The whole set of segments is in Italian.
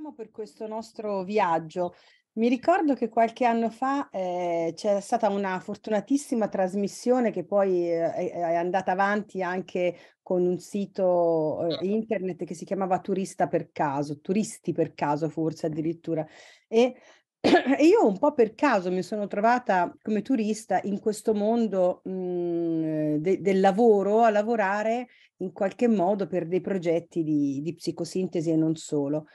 ringraziamo per questo nostro viaggio. Mi ricordo che qualche anno fa eh, c'è stata una fortunatissima trasmissione che poi eh, è andata avanti anche con un sito eh, certo. internet che si chiamava Turista per caso, Turisti per caso forse addirittura. E io un po' per caso mi sono trovata come turista in questo mondo mh, mm, eh, de- del lavoro, a lavorare in qualche modo per dei progetti di, di psicosintesi e non solo.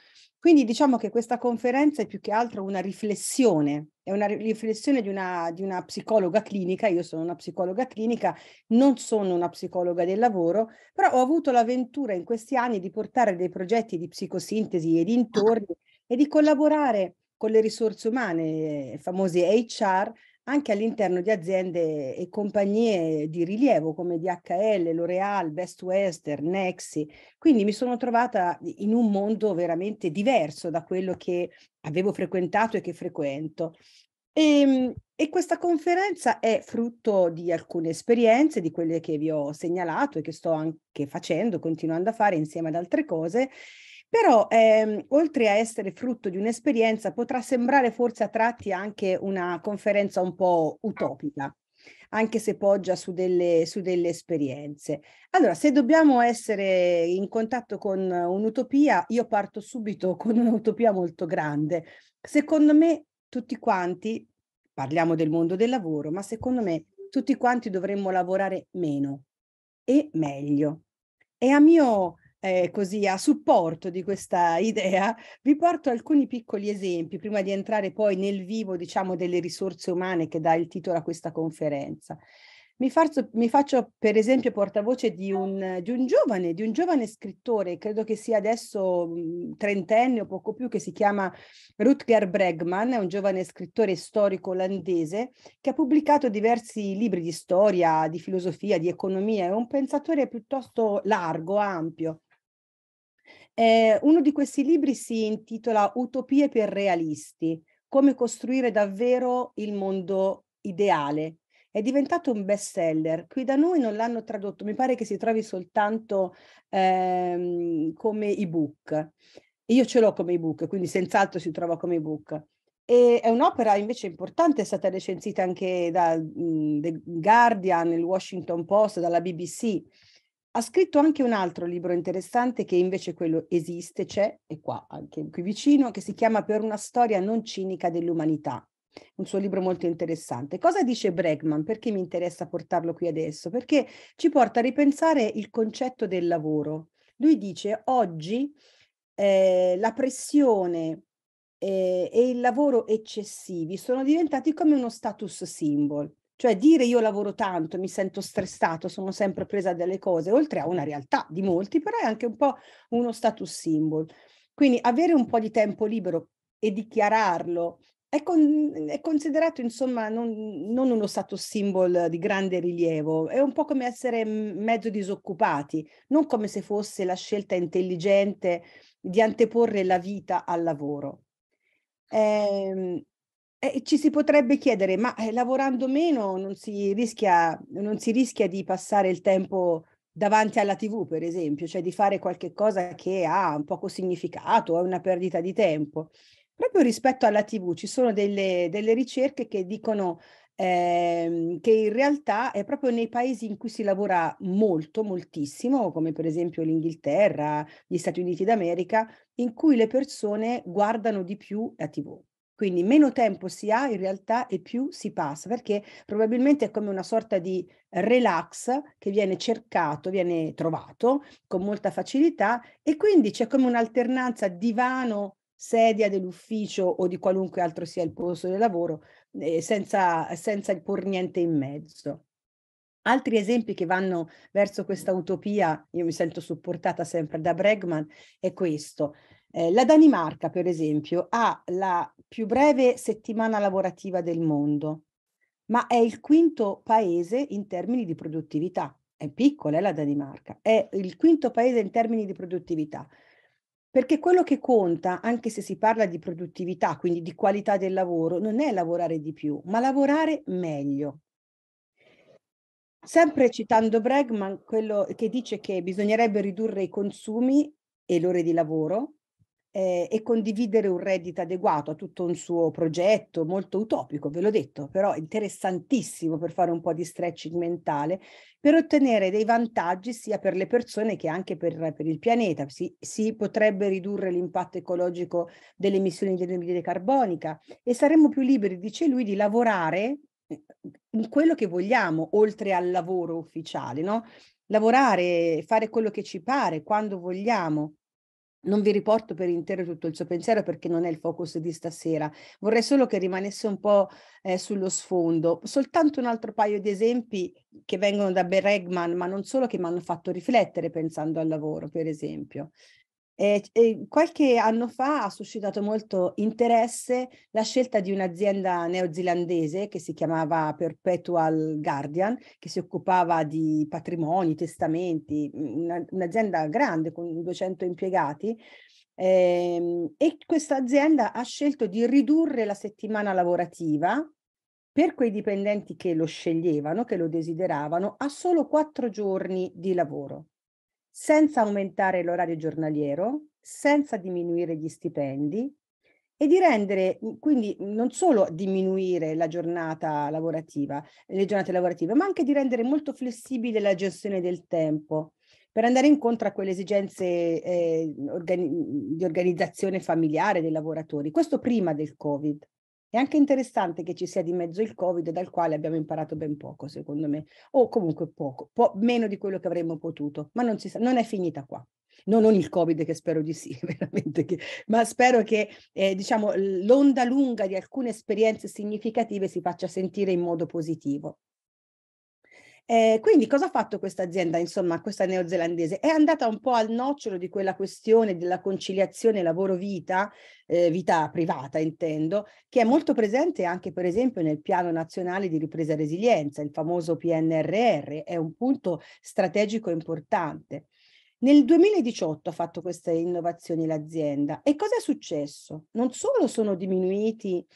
Quindi diciamo che questa conferenza è più che altro una riflessione, è una riflessione di una, di una, psicologa clinica, io sono una psicologa clinica, non sono una psicologa del lavoro, però ho avuto l'avventura in questi anni di portare dei progetti di psicosintesi e dintorni ah. e di collaborare con le risorse umane, i eh, famosi HR, anche all'interno di aziende e compagnie di rilievo come DHL, L'Oreal, Best Western, Nexi. Quindi mi sono trovata in un mondo veramente diverso da quello che avevo frequentato e che frequento. E, ehm, e, questa conferenza è frutto di alcune esperienze, di quelle che vi ho segnalato e che sto anche facendo, continuando a fare insieme ad altre cose, però ehm, oltre a essere frutto di un'esperienza potrà sembrare forse a tratti anche una conferenza un po' utopica, anche se poggia su delle, su delle esperienze. Allora, se dobbiamo essere in contatto con un'utopia, io parto subito con un'utopia molto grande. Secondo me tutti quanti, parliamo del mondo del lavoro, ma secondo me tutti quanti dovremmo lavorare meno e meglio. E a mio eh, così a supporto di questa idea, vi porto alcuni piccoli esempi prima di entrare poi nel vivo, diciamo, delle risorse umane che dà il titolo a questa conferenza. Mi faccio, mi faccio per esempio portavoce di un, di un, giovane, di un giovane scrittore, credo che sia adesso mm, trentenne o poco più, che si chiama Rutger Bregman, è un giovane scrittore storico olandese che ha pubblicato diversi libri di storia, di filosofia, di economia, è un pensatore piuttosto largo, ampio. Eh, uno di questi libri si intitola Utopie per realisti, come costruire davvero il mondo ideale. È diventato un best seller. Qui da noi non l'hanno tradotto, mi pare che si trovi soltanto ehm, come ebook. Io ce l'ho come ebook, quindi senz'altro si trova come ebook. E è un'opera invece importante, è stata recensita anche da mh, mhmm, The Guardian, il Washington Post, dalla BBC. Ha scritto anche un altro libro interessante che invece quello esiste, c'è, e qua anche qui vicino, che si chiama Per una storia non cinica dell'umanità. Un suo libro molto interessante. Cosa dice Bregman? Perché mi interessa portarlo qui adesso? Perché ci porta a ripensare il concetto del lavoro. Lui dice oggi eh, la pressione eh, e il lavoro eccessivi sono diventati come uno status symbol. Cioè dire io lavoro tanto, mi sento stressato, sono sempre presa delle cose, oltre a una realtà di molti, però è anche un po' uno status symbol. Quindi avere un po' di tempo libero e dichiararlo è, con, è considerato insomma non, non, uno status symbol di grande rilievo, è un po' come essere mezzo disoccupati, non come se fosse la scelta intelligente di anteporre la vita al lavoro. Eh, eh, ci si potrebbe chiedere, ma eh, lavorando meno non si, rischia, non si rischia di passare il tempo davanti alla TV, per esempio, cioè di fare qualche cosa che ha un poco significato, è una perdita di tempo. Proprio rispetto alla TV ci sono delle, delle ricerche che dicono eh, che in realtà è proprio nei paesi in cui si lavora molto, moltissimo, come per esempio l'Inghilterra, gli Stati Uniti d'America, in cui le persone guardano di più la TV. Quindi meno tempo si ha in realtà e più si passa, perché probabilmente è come una sorta di relax che viene cercato, viene trovato con molta facilità e quindi c'è come un'alternanza divano sedia dell'ufficio o di qualunque altro sia il posto del lavoro, eh, senza, senza il por niente in mezzo. Altri esempi che vanno verso questa utopia, io mi sento supportata sempre da Bregman, è questo. Eh, la Danimarca, per esempio, ha la più breve settimana lavorativa del mondo, ma è il quinto paese in termini di produttività. È piccola, è eh, la Danimarca, è il quinto paese in termini di produttività. Perché quello che conta, anche se si parla di produttività, quindi di qualità del lavoro, non è lavorare di più, ma lavorare meglio. Sempre citando Bregman, quello che dice che bisognerebbe ridurre i consumi e l'ore di lavoro, eh, e condividere un reddito adeguato a tutto un suo progetto molto utopico, ve l'ho detto, però interessantissimo per fare un po' di stretching mentale, per ottenere dei vantaggi sia per le persone che anche per, per il pianeta. Si, si, potrebbe ridurre l'impatto ecologico delle emissioni di anidride carbonica e saremmo più liberi, dice lui, di lavorare eh, in quello che vogliamo, oltre al lavoro ufficiale, no? Lavorare, fare quello che ci pare, quando vogliamo non vi riporto per intero tutto il suo pensiero perché non è il focus di stasera. Vorrei solo che rimanesse un po' eh, sullo sfondo. Soltanto un altro paio di esempi che vengono da Bergman, ma non solo, che mi hanno fatto riflettere pensando al lavoro, per esempio. Eh, eh, qualche anno fa ha suscitato molto interesse la scelta di un'azienda neozelandese che si chiamava Perpetual Guardian, che si occupava di patrimoni, testamenti, una, un'azienda grande con 200 impiegati. Ehm, e questa azienda ha scelto di ridurre la settimana lavorativa per quei dipendenti che lo sceglievano, che lo desideravano, a solo quattro giorni di lavoro senza aumentare l'orario giornaliero, senza diminuire gli stipendi e di rendere mhmm, quindi non solo diminuire la giornata lavorativa, le giornate lavorative, ma anche di rendere molto flessibile la gestione del tempo per andare incontro a quelle esigenze eh, organi- mhmm, di organizzazione familiare dei lavoratori. Questo prima del Covid. È anche interessante che ci sia di mezzo il Covid dal quale abbiamo imparato ben poco, secondo me, o comunque poco, po- meno di quello che avremmo potuto, ma non, si sa- non è finita qua. No, non il Covid, che spero di sì, veramente, che, ma spero che eh, diciamo, l'onda lunga di alcune esperienze significative si faccia sentire in modo positivo. Eh, quindi cosa ha fatto questa azienda, insomma, questa neozelandese? È andata un po' al nocciolo di quella questione della conciliazione lavoro-vita, eh, vita privata intendo, che è molto presente anche per esempio nel piano nazionale di ripresa e resilienza, il famoso PNRR, è un punto strategico importante. Nel 2018 ha fatto queste innovazioni l'azienda e cosa è successo? Non solo sono diminuiti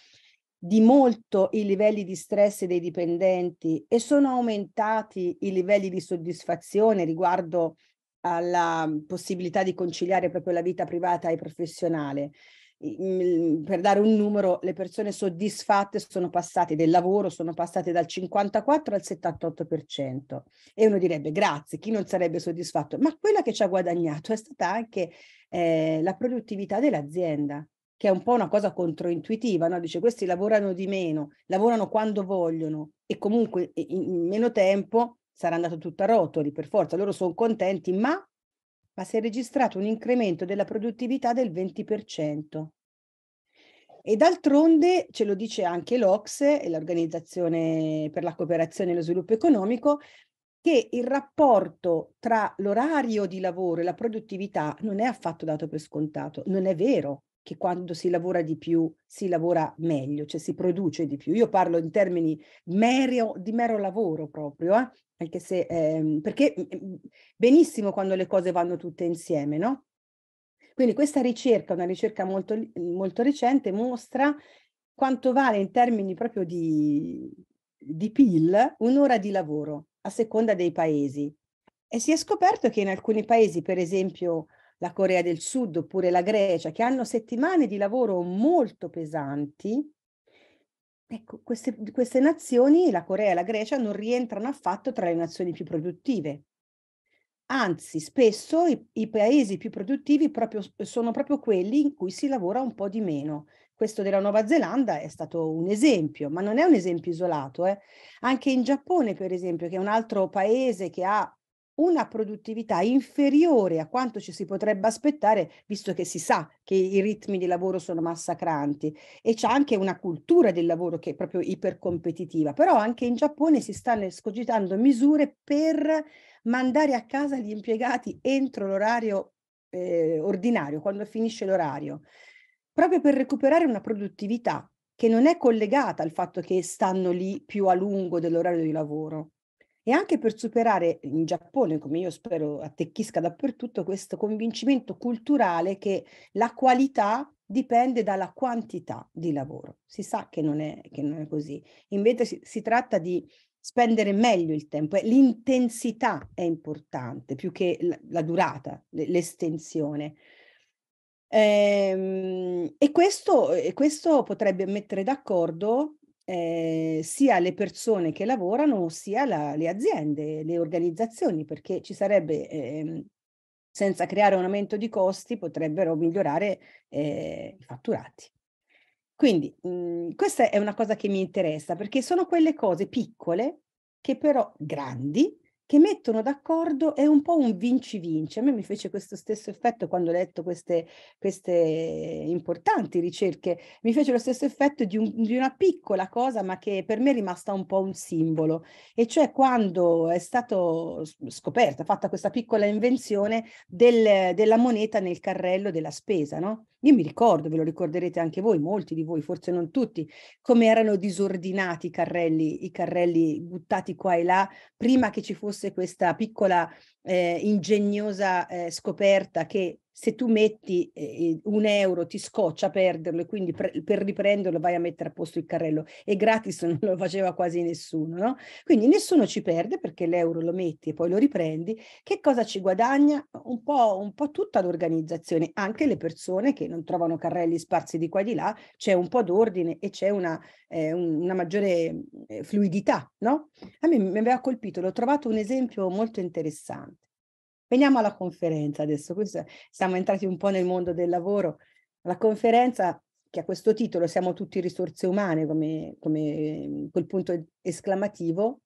di molto i livelli di stress dei dipendenti e sono aumentati i livelli di soddisfazione riguardo alla mhmm, possibilità di conciliare proprio la vita privata e professionale. Mhmm, per dare un numero, le persone soddisfatte sono passate del lavoro, sono passate dal 54 al 78%. E uno direbbe grazie, chi non sarebbe soddisfatto? Ma quella che ci ha guadagnato è stata anche eh, la produttività dell'azienda che è un po' una cosa controintuitiva, no? dice questi lavorano di meno, lavorano quando vogliono e comunque in meno tempo sarà andato tutto a rotoli per forza, loro sono contenti, ma, ma si è registrato un incremento della produttività del 20%. E d'altronde ce lo dice anche l'Ocse, l'Organizzazione per la cooperazione e lo sviluppo economico, che il rapporto tra l'orario di lavoro e la produttività non è affatto dato per scontato, non è vero che quando si lavora di più si lavora meglio, cioè si produce di più. Io parlo in termini merio, di mero lavoro proprio, eh? anche se, ehm, perché benissimo quando le cose vanno tutte insieme, no? Quindi questa ricerca, una ricerca molto, molto recente, mostra quanto vale in termini proprio di, di PIL un'ora di lavoro a seconda dei paesi. E si è scoperto che in alcuni paesi, per esempio la Corea del Sud oppure la Grecia, che hanno settimane di lavoro molto pesanti, ecco, queste, queste nazioni, la Corea e la Grecia, non rientrano affatto tra le nazioni più produttive. Anzi, spesso i, i paesi più produttivi proprio, sono proprio quelli in cui si lavora un po' di meno. Questo della Nuova Zelanda è stato un esempio, ma non è un esempio isolato. Eh. Anche in Giappone, per esempio, che è un altro paese che ha una produttività inferiore a quanto ci si potrebbe aspettare, visto che si sa che i ritmi di lavoro sono massacranti e c'è anche una cultura del lavoro che è proprio ipercompetitiva. Però anche in Giappone si stanno escogitando misure per mandare a casa gli impiegati entro l'orario eh, ordinario, quando finisce l'orario, proprio per recuperare una produttività che non è collegata al fatto che stanno lì più a lungo dell'orario di lavoro. E anche per superare in Giappone, come io spero attecchisca dappertutto, questo convincimento culturale che la qualità dipende dalla quantità di lavoro. Si sa che non è, che non è così. Invece si, si tratta di spendere meglio il tempo, eh, l'intensità è importante più che la, la durata, l'estensione. Ehm, e, questo, e questo potrebbe mettere d'accordo eh, sia le persone che lavorano sia la, le aziende, le organizzazioni, perché ci sarebbe, eh, senza creare un aumento di costi, potrebbero migliorare eh, i fatturati. Quindi mh, mhmm, questa è una cosa che mi interessa perché sono quelle cose piccole che però grandi che mettono d'accordo è un po' un vinci-vinci. A me mi fece questo stesso effetto quando ho letto queste, queste importanti ricerche, mi fece lo stesso effetto di, un, di, una piccola cosa, ma che per me è rimasta un po' un simbolo, e cioè quando è stata scoperta, fatta questa piccola invenzione del, della moneta nel carrello della spesa, no? Io mi ricordo, ve lo ricorderete anche voi, molti di voi, forse non tutti, come erano disordinati i carrelli, i carrelli buttati qua e là prima che ci fosse fosse questa piccola eh, ingegnosa eh, scoperta che se tu metti eh, un euro ti scoccia perderlo e quindi pre- per riprenderlo vai a mettere a posto il carrello e gratis non lo faceva quasi nessuno, no? Quindi nessuno ci perde perché l'euro lo metti e poi lo riprendi. Che cosa ci guadagna? Un po', un po' tutta l'organizzazione, anche le persone che non trovano carrelli sparsi di qua e di là, c'è un po' d'ordine e c'è una, eh, una maggiore eh, fluidità, no? A me mi aveva colpito, l'ho trovato un esempio molto interessante. Veniamo alla conferenza adesso, Questo, siamo entrati un po' nel mondo del lavoro. La conferenza che ha questo titolo, siamo tutti risorse umane, come, come ehm, quel punto esclamativo,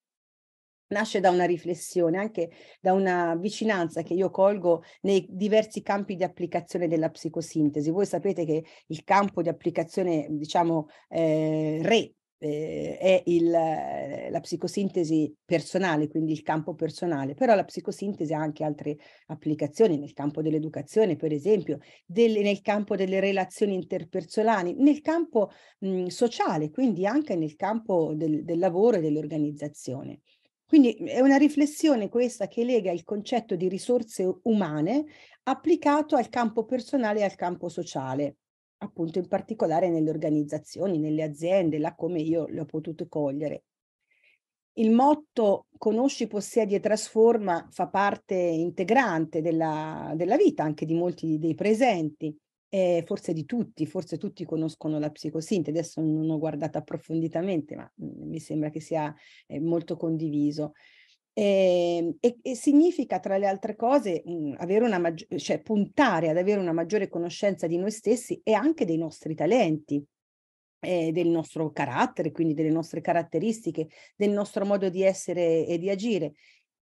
nasce da una riflessione, anche da una vicinanza che io colgo nei diversi campi di applicazione della psicosintesi. Voi sapete che il campo di applicazione, diciamo, eh, re eh, è il, eh, la psicosintesi personale, quindi il campo personale, però la psicosintesi ha anche altre applicazioni nel campo dell'educazione, per esempio, del, nel campo delle relazioni interpersonali, nel campo mh, mhmm, sociale, quindi anche nel campo del, del lavoro e dell'organizzazione. Quindi è una riflessione questa che lega il concetto di risorse umane applicato al campo personale e al campo sociale appunto in particolare nelle organizzazioni, nelle aziende, là come io le ho potute cogliere. Il motto conosci, possiedi e trasforma fa parte integrante della, della vita anche di molti dei presenti, eh, forse di tutti, forse tutti conoscono la psicosinte, adesso non ho guardato approfonditamente, ma mm, mi sembra che sia eh, molto condiviso. E, ehm, e, e, significa, tra le altre cose, mh, mhmm, avere una maggi- eh, cioè, puntare ad avere una maggiore conoscenza di noi stessi e anche dei nostri talenti, eh, del nostro carattere, quindi delle nostre caratteristiche, del nostro modo di essere e di agire.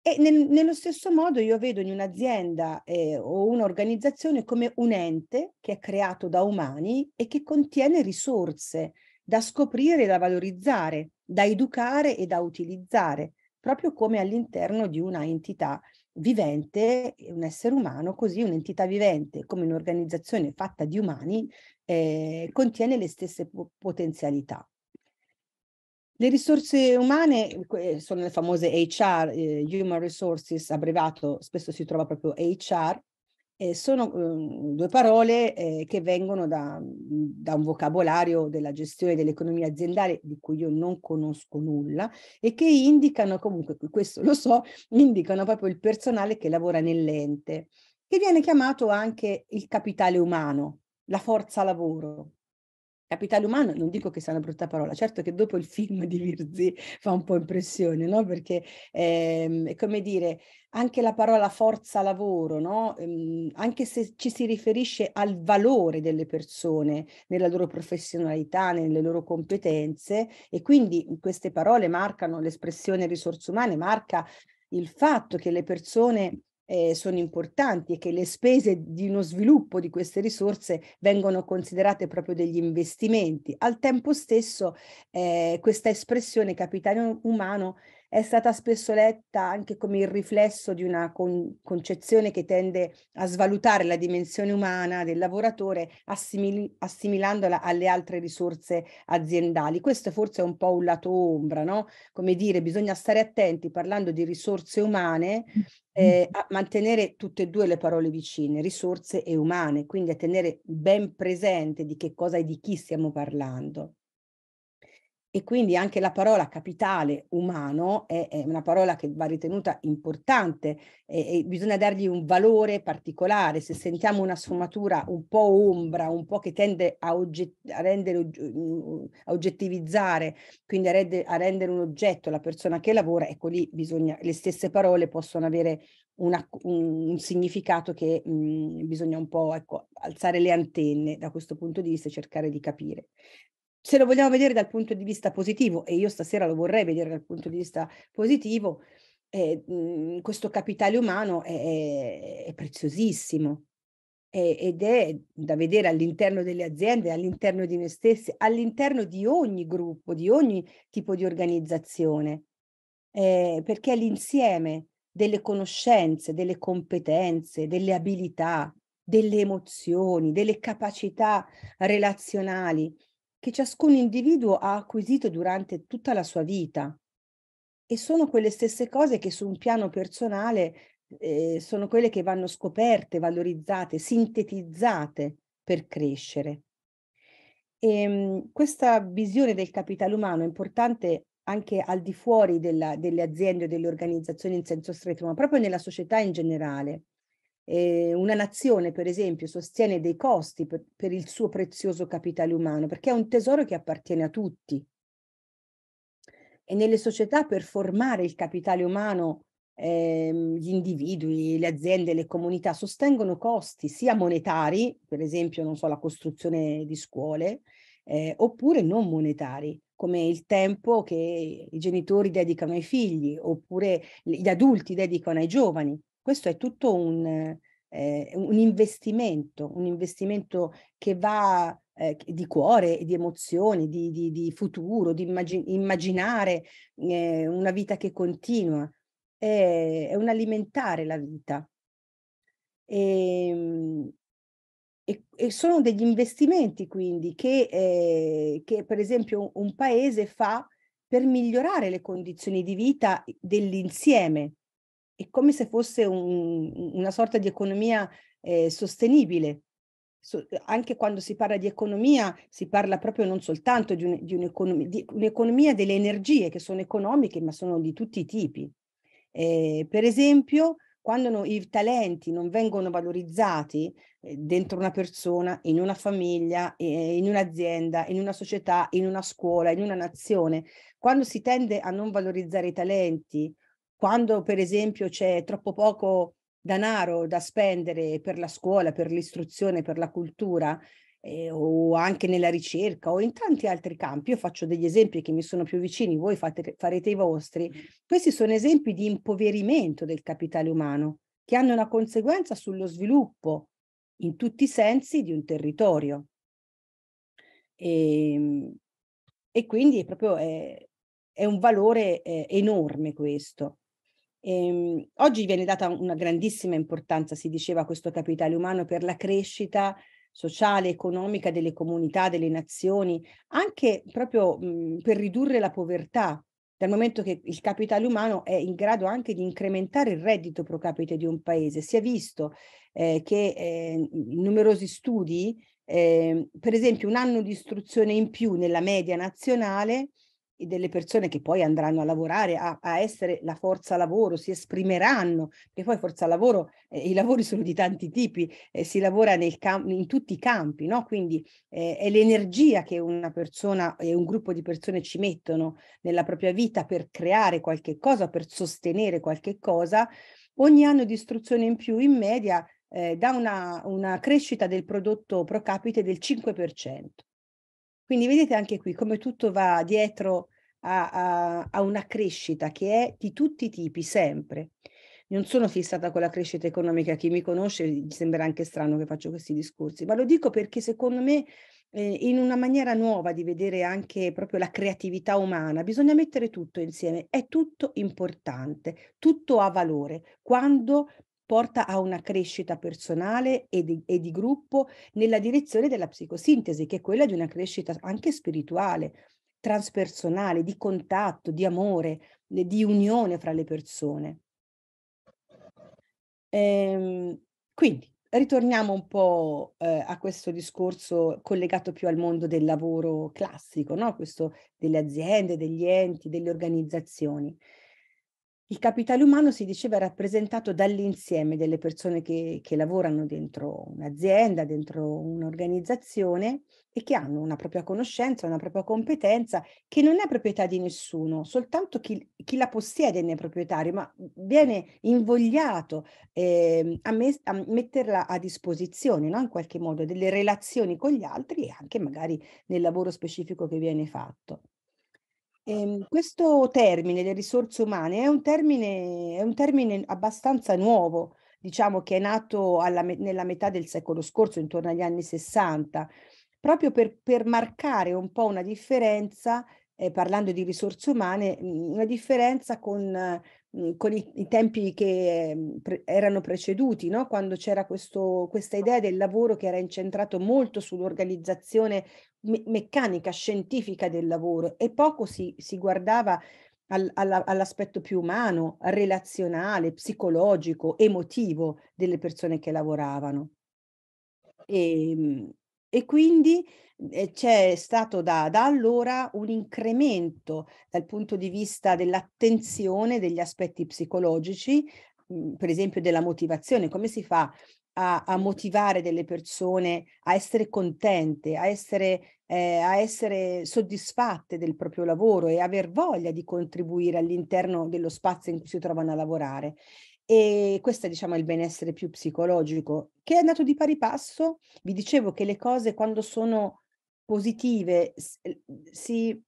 E nel, nello stesso modo io vedo in un'azienda eh, o un'organizzazione come un ente che è creato da umani e che contiene risorse da scoprire e da valorizzare, da educare e da utilizzare proprio come all'interno di una entità vivente, un essere umano, così un'entità vivente come un'organizzazione fatta di umani eh, contiene le stesse po- potenzialità. Le risorse umane sono le famose HR, eh, Human Resources, abbreviato spesso si trova proprio HR, eh, sono eh, due parole eh, che vengono da, da, un vocabolario della gestione dell'economia aziendale di cui io non conosco nulla e che indicano comunque, questo lo so, indicano proprio il personale che lavora nell'ente, che viene chiamato anche il capitale umano, la forza lavoro. Capitale umano, non dico che sia una brutta parola, certo che dopo il film di Virzi fa un po' impressione, no? Perché ehm, è come dire, anche la parola forza lavoro, no? ehm, anche se ci si riferisce al valore delle persone nella loro professionalità, nelle loro competenze, e quindi queste parole marcano l'espressione risorse umane, marca il fatto che le persone eh, sono importanti e che le spese di uno sviluppo di queste risorse vengono considerate proprio degli investimenti. Al tempo stesso eh, questa espressione capitale umano è stata spesso letta anche come il riflesso di una con- concezione che tende a svalutare la dimensione umana del lavoratore assimil- assimilandola alle altre risorse aziendali. Questo forse è un po' un lato ombra, no? Come dire, bisogna stare attenti parlando di risorse umane mm. Mm. eh, a mantenere tutte e due le parole vicine, risorse e umane, quindi a tenere ben presente di che cosa e di chi stiamo parlando e quindi anche la parola capitale umano è, è una parola che va ritenuta importante e, e, bisogna dargli un valore particolare. Se sentiamo una sfumatura un po' ombra, un po' che tende a, ogget- a, rendere, a oggettivizzare, quindi a, rende, a rendere un oggetto la persona che lavora, ecco lì bisogna, le stesse parole possono avere una, un, un, significato che mh, mm, bisogna un po' ecco, alzare le antenne da questo punto di vista e cercare di capire se lo vogliamo vedere dal punto di vista positivo, e io stasera lo vorrei vedere dal punto di vista positivo, eh, mh, mhmm, questo capitale umano è, è preziosissimo è, ed è da vedere all'interno delle aziende, all'interno di noi stessi, all'interno di ogni gruppo, di ogni tipo di organizzazione, eh, perché è l'insieme delle conoscenze, delle competenze, delle abilità, delle emozioni, delle capacità relazionali che ciascun individuo ha acquisito durante tutta la sua vita. E sono quelle stesse cose che su un piano personale eh, sono quelle che vanno scoperte, valorizzate, sintetizzate per crescere. E, ehm, questa visione del capitale umano è importante anche al di fuori della, delle aziende o delle organizzazioni in senso stretto, ma proprio nella società in generale eh, una nazione, per esempio, sostiene dei costi per, per il suo prezioso capitale umano, perché è un tesoro che appartiene a tutti. E nelle società per formare il capitale umano ehm, gli individui, le aziende, le comunità sostengono costi sia monetari, per esempio, non so, la costruzione di scuole, eh, oppure non monetari, come il tempo che i genitori dedicano ai figli, oppure gli adulti dedicano ai giovani. Questo è tutto un, eh, un investimento, un investimento che va eh, di cuore, di emozioni, di, di, di futuro, di immagin- immaginare eh, una vita che continua. È, eh, è un alimentare la vita. E, ehm, e, e, sono degli investimenti quindi che, eh, che per esempio un, un paese fa per migliorare le condizioni di vita dell'insieme è come se fosse un, una sorta di economia eh, sostenibile. So, eh, anche quando si parla di economia si parla proprio non soltanto di, un, di, un'economia, di un'economia delle energie che sono economiche ma sono di tutti i tipi. Eh, per esempio, quando no, i talenti non vengono valorizzati eh, dentro una persona, in una famiglia, eh, in un'azienda, in una società, in una scuola, in una nazione, quando si tende a non valorizzare i talenti quando per esempio c'è troppo poco denaro da spendere per la scuola, per l'istruzione, per la cultura eh, o anche nella ricerca o in tanti altri campi, io faccio degli esempi che mi sono più vicini, voi fate, farete i vostri, questi sono esempi di impoverimento del capitale umano che hanno una conseguenza sullo sviluppo in tutti i sensi di un territorio. E, ehm, e quindi è proprio è, eh, è un valore eh, enorme questo. Ehm, oggi viene data una grandissima importanza, si diceva, a questo capitale umano per la crescita sociale, economica delle comunità, delle nazioni, anche proprio mh, mhmm, per ridurre la povertà, dal momento che il capitale umano è in grado anche di incrementare il reddito pro capite di un paese. Si è visto eh, che eh, in numerosi studi, eh, per esempio, un anno di istruzione in più nella media nazionale e delle persone che poi andranno a lavorare, a, a, essere la forza lavoro, si esprimeranno, perché poi forza lavoro, eh, i lavori sono di tanti tipi, eh, si lavora cam- in tutti i campi, no? quindi eh, è l'energia che una persona e un gruppo di persone ci mettono nella propria vita per creare qualche cosa, per sostenere qualche cosa, ogni anno di istruzione in più in media eh, dà una, una crescita del prodotto pro capite del 5%. Quindi vedete anche qui come tutto va dietro a, a, a una crescita che è di tutti i tipi, sempre. Non sono fissata con la crescita economica, chi mi conosce gli sembra anche strano che faccio questi discorsi, ma lo dico perché secondo me eh, in una maniera nuova di vedere anche proprio la creatività umana, bisogna mettere tutto insieme, è tutto importante, tutto ha valore quando porta a una crescita personale e di, e di, gruppo nella direzione della psicosintesi, che è quella di una crescita anche spirituale, transpersonale, di contatto, di amore, di unione fra le persone. Ehm, quindi ritorniamo un po' eh, a questo discorso collegato più al mondo del lavoro classico, no? questo delle aziende, degli enti, delle organizzazioni. Il capitale umano si diceva è rappresentato dall'insieme delle persone che, che lavorano dentro un'azienda, dentro un'organizzazione e che hanno una propria conoscenza, una propria competenza che non è proprietà di nessuno, soltanto chi, chi la possiede ne è proprietario, ma viene invogliato eh, a, me, a, metterla a disposizione no? in qualche modo delle relazioni con gli altri e anche magari nel lavoro specifico che viene fatto. Eh, questo termine, le risorse umane, è un termine, è un termine abbastanza nuovo, diciamo che è nato alla, nella metà del secolo scorso, intorno agli anni 60, proprio per, per marcare un po' una differenza, eh, parlando di risorse umane, mhmm, una differenza con Mhmm, con i, i, tempi che mhmm, pre- erano preceduti, no? quando c'era questo, questa idea del lavoro che era incentrato molto sull'organizzazione me- meccanica, scientifica del lavoro e poco si, si guardava al, alla, all'aspetto più umano, relazionale, psicologico, emotivo delle persone che lavoravano. E, ehm, e quindi c'è stato da, da, allora un incremento dal punto di vista dell'attenzione degli aspetti psicologici, mhmm, per esempio della motivazione, come si fa a, a, motivare delle persone a essere contente, a essere, eh, a essere soddisfatte del proprio lavoro e aver voglia di contribuire all'interno dello spazio in cui si trovano a lavorare. E questo è diciamo, il benessere più psicologico, che è andato di pari passo. Vi dicevo che le cose quando sono positive mhmm, si,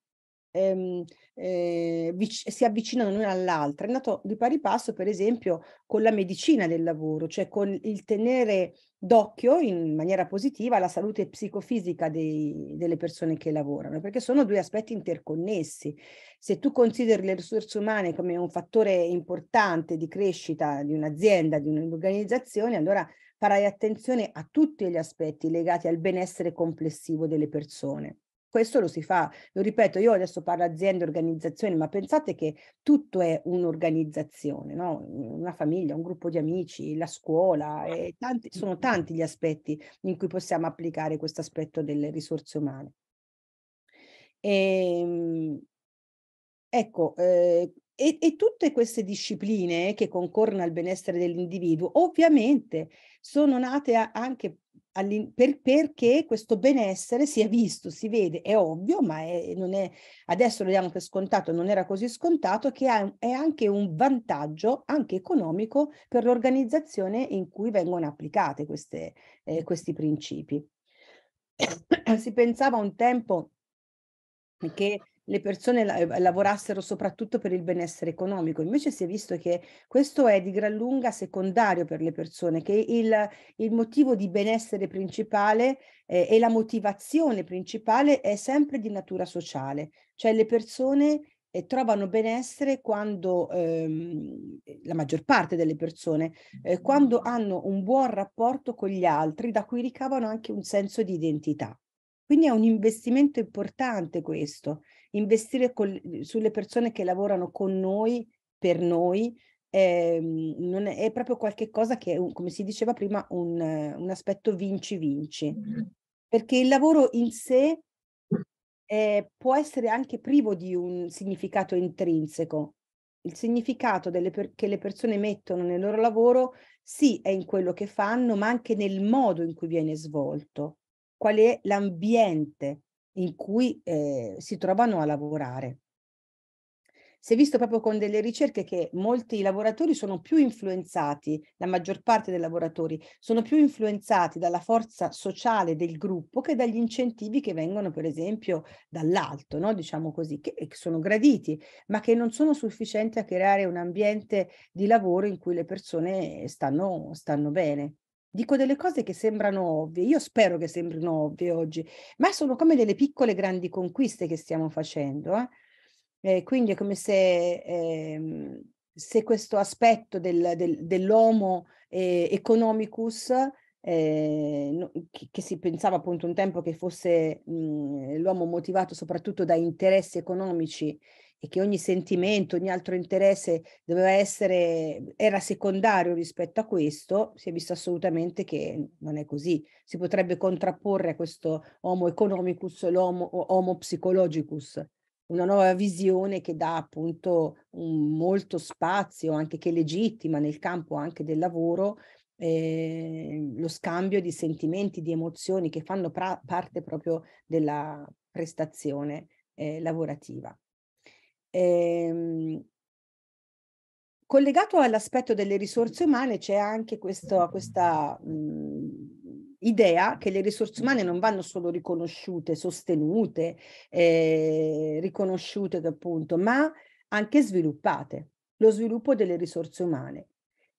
ehm, eh, vic- si avvicinano l'una all'altra. È andato di pari passo, per esempio, con la medicina del lavoro, cioè con il tenere d'occhio in maniera positiva la salute psicofisica dei, delle persone che lavorano, perché sono due aspetti interconnessi. Se tu consideri le risorse umane come un fattore importante di crescita di un'azienda, di un'organizzazione, allora farai attenzione a tutti gli aspetti legati al benessere complessivo delle persone. Questo lo si fa, lo ripeto, io adesso parlo aziende, organizzazioni, ma pensate che tutto è un'organizzazione, no? una famiglia, un gruppo di amici, la scuola, e tanti, sono tanti gli aspetti in cui possiamo applicare questo aspetto delle risorse umane. E, ehm, ecco, eh, e, e, tutte queste discipline che concorrono al benessere dell'individuo, ovviamente sono nate a, anche per, perché questo benessere si è visto, si vede, è ovvio, ma è, è, adesso lo diamo per scontato, non era così scontato, che è, è anche un vantaggio, anche economico, per l'organizzazione in cui vengono applicate queste, eh, questi principi. si pensava un tempo che le persone eh, lavorassero soprattutto per il benessere economico, invece si è visto che questo è di gran lunga secondario per le persone, che il, il motivo di benessere principale eh, e la motivazione principale è sempre di natura sociale, cioè le persone eh, trovano benessere quando ehm, la maggior parte delle persone eh, quando hanno un buon rapporto con gli altri da cui ricavano anche un senso di identità. Quindi è un investimento importante questo investire col, sulle persone che lavorano con noi, per noi, è, ehm, è, è proprio qualcosa che è, un, come si diceva prima, un, un aspetto vinci-vinci. Perché il lavoro in sé eh, può essere anche privo di un significato intrinseco. Il significato per- che le persone mettono nel loro lavoro sì è in quello che fanno, ma anche nel modo in cui viene svolto, qual è l'ambiente in cui eh, si trovano a lavorare. Si è visto proprio con delle ricerche che molti lavoratori sono più influenzati, la maggior parte dei lavoratori sono più influenzati dalla forza sociale del gruppo che dagli incentivi che vengono per esempio dall'alto, no? diciamo così, che, sono graditi, ma che non sono sufficienti a creare un ambiente di lavoro in cui le persone stanno, stanno bene. Dico delle cose che sembrano ovvie, io spero che sembrino ovvie oggi, ma sono come delle piccole grandi conquiste che stiamo facendo. Eh? Eh, quindi è come se, eh, se questo aspetto del, del, dell'homo eh, economicus, eh, no, che, che, si pensava appunto un tempo che fosse mh, mhmm, l'uomo motivato soprattutto da interessi economici e che ogni sentimento, ogni altro interesse doveva essere, era secondario rispetto a questo, si è visto assolutamente che non è così. Si potrebbe contrapporre a questo homo economicus l'homo homo psychologicus, una nuova visione che dà appunto un, molto spazio, anche che legittima nel campo anche del lavoro, eh, lo scambio di sentimenti, di emozioni che fanno pra- parte proprio della prestazione eh, lavorativa. Ehm, collegato all'aspetto delle risorse umane c'è anche questo, questa mh, mhmm, idea che le risorse umane non vanno solo riconosciute, sostenute, eh, riconosciute appunto, ma anche sviluppate, lo sviluppo delle risorse umane.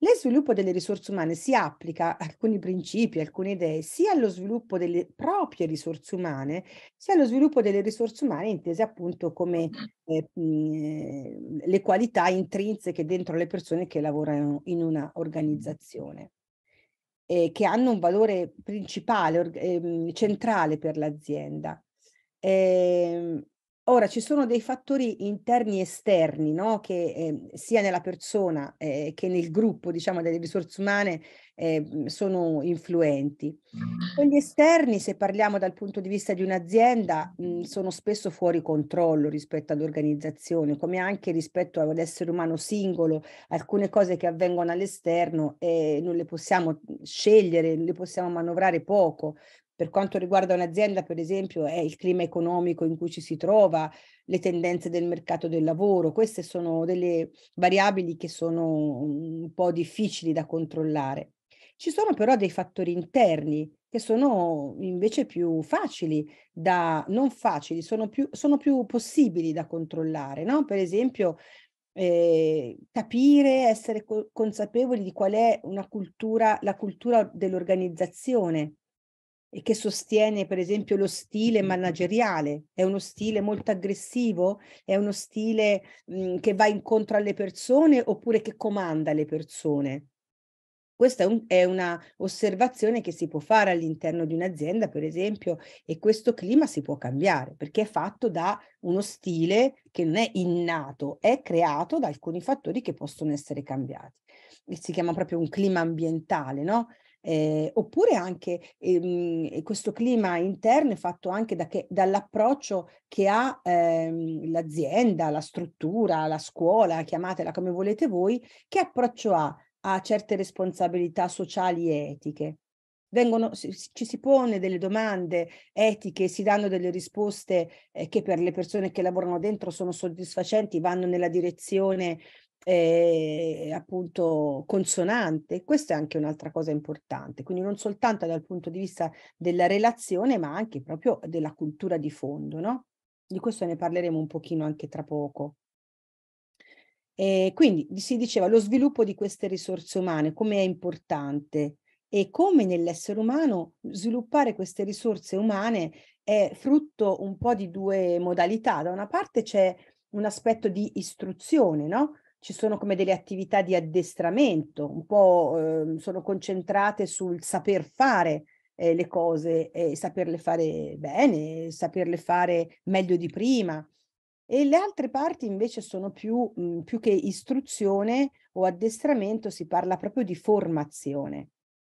Lo sviluppo delle risorse umane si applica alcuni principi, alcune idee, sia allo sviluppo delle proprie risorse umane, sia allo sviluppo delle risorse umane intese appunto come eh, mh, le qualità intrinseche dentro le persone che lavorano in una organizzazione, eh, che hanno un valore principale, or- eh, centrale per l'azienda. Eh, Ora, ci sono dei fattori interni e esterni, no? che eh, sia nella persona eh, che nel gruppo, diciamo, delle risorse umane eh, mhmm, sono influenti. Mm. Quelli esterni, se parliamo dal punto di vista di un'azienda, mh, mhmm, sono spesso fuori controllo rispetto all'organizzazione, come anche rispetto all'essere umano singolo. Alcune cose che avvengono all'esterno eh, non le possiamo mhmm, scegliere, le possiamo manovrare poco. Per quanto riguarda un'azienda, per esempio, è il clima economico in cui ci si trova, le tendenze del mercato del lavoro, queste sono delle variabili che sono un po' difficili da controllare. Ci sono però dei fattori interni che sono invece più facili da, non facili, sono più, sono più possibili da controllare, no? Per esempio, eh, capire, essere co- consapevoli di qual è una cultura, la cultura dell'organizzazione, e che sostiene per esempio lo stile manageriale, è uno stile molto aggressivo, è uno stile mh, mhmm, che va incontro alle persone oppure che comanda le persone. Questa è, un, è una osservazione che si può fare all'interno di un'azienda, per esempio, e questo clima si può cambiare perché è fatto da uno stile che non è innato, è creato da alcuni fattori che possono essere cambiati. E si chiama proprio un clima ambientale, no? eh, oppure anche ehm, questo clima interno è fatto anche da che, dall'approccio che ha ehm, l'azienda, la struttura, la scuola, chiamatela come volete voi, che approccio ha a certe responsabilità sociali e etiche. Vengono, ci si pone delle domande etiche, si danno delle risposte eh, che per le persone che lavorano dentro sono soddisfacenti, vanno nella direzione eh, appunto consonante. Questa è anche un'altra cosa importante, quindi non soltanto dal punto di vista della relazione, ma anche proprio della cultura di fondo, no? Di questo ne parleremo un pochino anche tra poco. E quindi si diceva lo sviluppo di queste risorse umane, come è importante e come nell'essere umano sviluppare queste risorse umane è frutto un po' di due modalità. Da una parte c'è un aspetto di istruzione, no? ci sono come delle attività di addestramento, un po' eh, sono concentrate sul saper fare eh, le cose, eh, saperle fare bene, saperle fare meglio di prima. E le altre parti invece sono più, mh, mm, più che istruzione o addestramento, si parla proprio di formazione.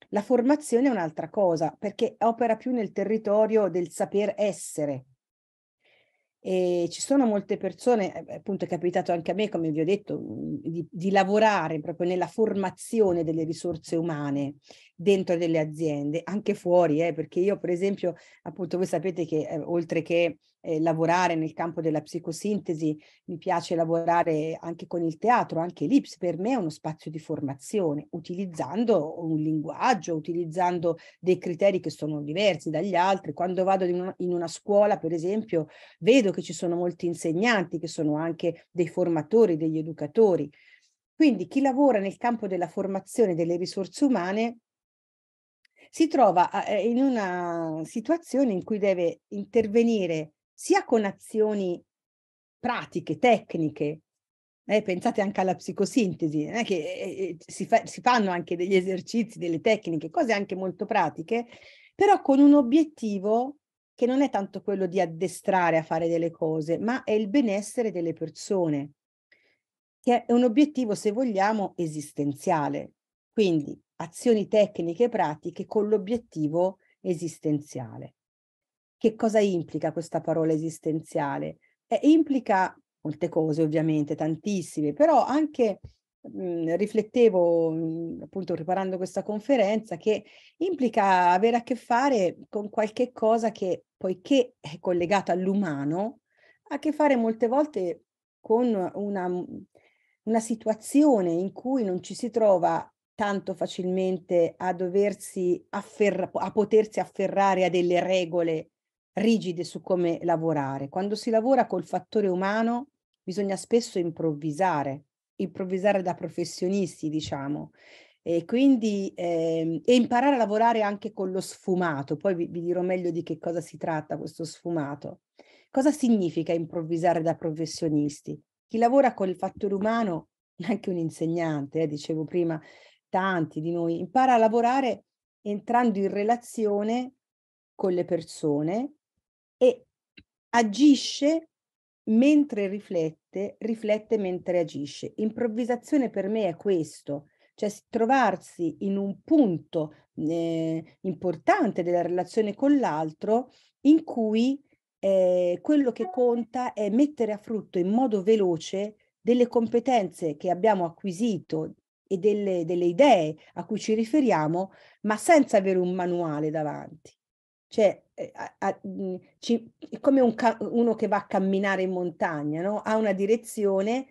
La formazione è un'altra cosa, perché opera più nel territorio del saper essere, e ci sono molte persone, eh, appunto è capitato anche a me, come vi ho detto, mhmm, di, di, lavorare proprio nella formazione delle risorse umane dentro delle aziende, anche fuori, eh, perché io per esempio, appunto voi sapete che eh, oltre che eh, lavorare nel campo della psicosintesi, mi piace lavorare anche con il teatro, anche l'IPS per me è uno spazio di formazione, utilizzando un linguaggio, utilizzando dei criteri che sono diversi dagli altri. Quando vado in una, in una scuola, per esempio, vedo che ci sono molti insegnanti che sono anche dei formatori, degli educatori. Quindi chi lavora nel campo della formazione delle risorse umane si trova eh, in una situazione in cui deve intervenire sia con azioni pratiche, tecniche, eh, pensate anche alla psicosintesi, eh, che eh, si, fa, si, fanno anche degli esercizi, delle tecniche, cose anche molto pratiche, però con un obiettivo che non è tanto quello di addestrare a fare delle cose, ma è il benessere delle persone, che è un obiettivo, se vogliamo, esistenziale. Quindi azioni tecniche pratiche con l'obiettivo esistenziale che cosa implica questa parola esistenziale? Eh, implica molte cose ovviamente, tantissime, però anche mhmm, riflettevo mhmm, appunto preparando questa conferenza che implica avere a che fare con qualche cosa che poiché è collegata all'umano, ha a che fare molte volte con una, mhmm, una situazione in cui non ci si trova tanto facilmente a doversi afferra- a potersi afferrare a delle regole rigide su come lavorare. Quando si lavora col fattore umano bisogna spesso improvvisare, improvvisare da professionisti, diciamo, e quindi eh, e imparare a lavorare anche con lo sfumato. Poi vi, vi dirò meglio di che cosa si tratta questo sfumato. Cosa significa improvvisare da professionisti? Chi lavora col fattore umano, anche un insegnante, eh, dicevo prima, tanti di noi, impara a lavorare entrando in relazione con le persone agisce mentre riflette, riflette mentre agisce. Improvvisazione per me è questo, cioè trovarsi in un punto eh, importante della relazione con l'altro in cui eh, quello che conta è mettere a frutto in modo veloce delle competenze che abbiamo acquisito e delle, delle idee a cui ci riferiamo, ma senza avere un manuale davanti. Cioè eh, a, a, mhmm, ci, è come un uno che va a camminare in montagna, no? ha una direzione,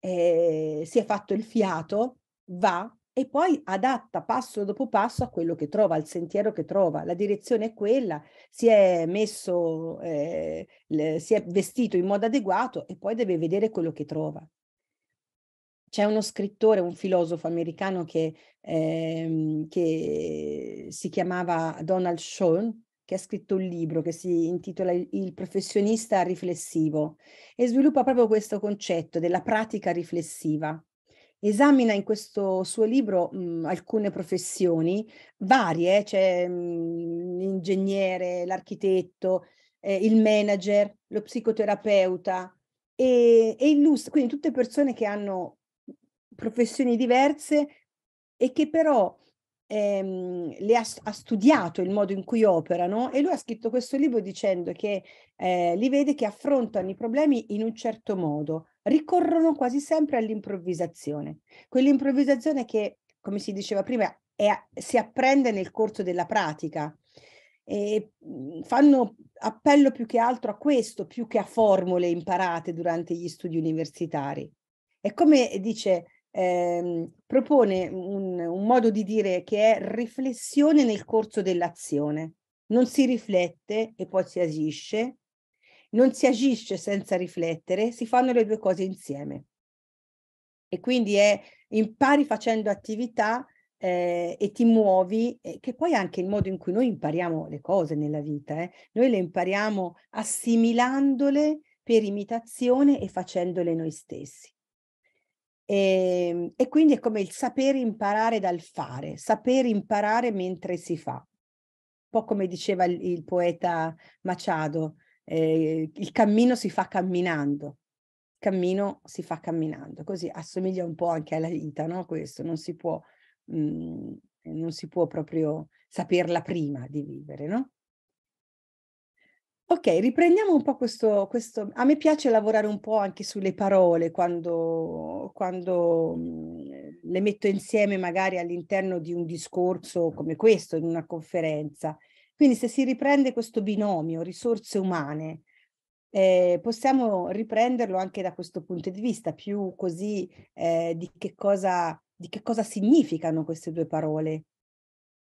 eh, si è fatto il fiato, va e poi adatta passo dopo passo a quello che trova, al sentiero che trova. La direzione è quella, si è messo, eh, le, si è vestito in modo adeguato e poi deve vedere quello che trova. C'è uno scrittore, un filosofo americano che, eh, che si chiamava Donald Schoen, che ha scritto un libro che si intitola Il professionista riflessivo e sviluppa proprio questo concetto della pratica riflessiva. Esamina in questo suo libro mh, alcune professioni varie, c'è cioè, l'ingegnere, l'architetto, eh, il manager, lo psicoterapeuta e, e illustra, quindi tutte persone che hanno professioni diverse e che però ehm, le ha, ha, studiato il modo in cui operano e lui ha scritto questo libro dicendo che eh, li vede che affrontano i problemi in un certo modo, ricorrono quasi sempre all'improvvisazione, quell'improvvisazione che, come si diceva prima, è, si apprende nel corso della pratica e mm, fanno appello più che altro a questo, più che a formule imparate durante gli studi universitari. E come dice ehm, propone un, un modo di dire che è riflessione nel corso dell'azione. Non si riflette e poi si agisce, non si agisce senza riflettere, si fanno le due cose insieme. E quindi è impari facendo attività eh, e ti muovi, eh, che poi è anche il modo in cui noi impariamo le cose nella vita. Eh. Noi le impariamo assimilandole per imitazione e facendole noi stessi. E, ehm, e quindi è come il sapere imparare dal fare, sapere imparare mentre si fa. Un po' come diceva il, il poeta Machado, eh, il cammino si fa camminando, cammino si fa camminando. Così assomiglia un po' anche alla vita, no? Questo non si può, mh, mm, non si può proprio saperla prima di vivere, no? Ok, riprendiamo un po' questo, questo, A me piace lavorare un po' anche sulle parole quando, quando mhmm, le metto insieme magari all'interno di un discorso come questo, in una conferenza. Quindi se si riprende questo binomio, risorse umane, eh, possiamo riprenderlo anche da questo punto di vista, più così eh, di, che cosa, di che cosa significano queste due parole.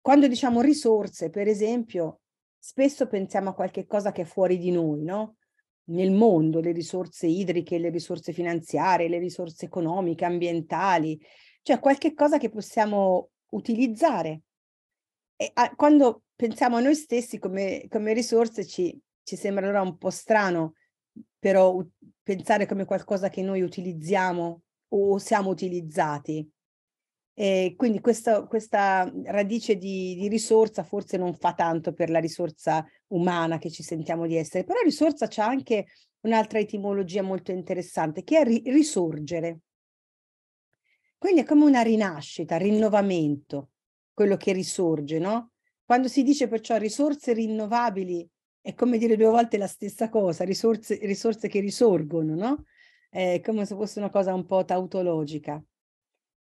Quando diciamo risorse, per esempio, spesso pensiamo a qualche cosa che è fuori di noi, no? Nel mondo, le risorse idriche, le risorse finanziarie, le risorse economiche, ambientali, cioè qualche cosa che possiamo utilizzare. E a, quando pensiamo a noi stessi come, come risorse ci, ci sembra allora un po' strano, però pensare come qualcosa che noi utilizziamo o siamo utilizzati. E quindi questa, questa radice di, di, risorsa forse non fa tanto per la risorsa umana che ci sentiamo di essere, però risorsa c'è anche un'altra etimologia molto interessante che è ri- risorgere. Quindi è come una rinascita, rinnovamento, quello che risorge, no? Quando si dice perciò risorse rinnovabili è come dire due volte la stessa cosa, risorse, risorse che risorgono, no? È come se fosse una cosa un po' tautologica.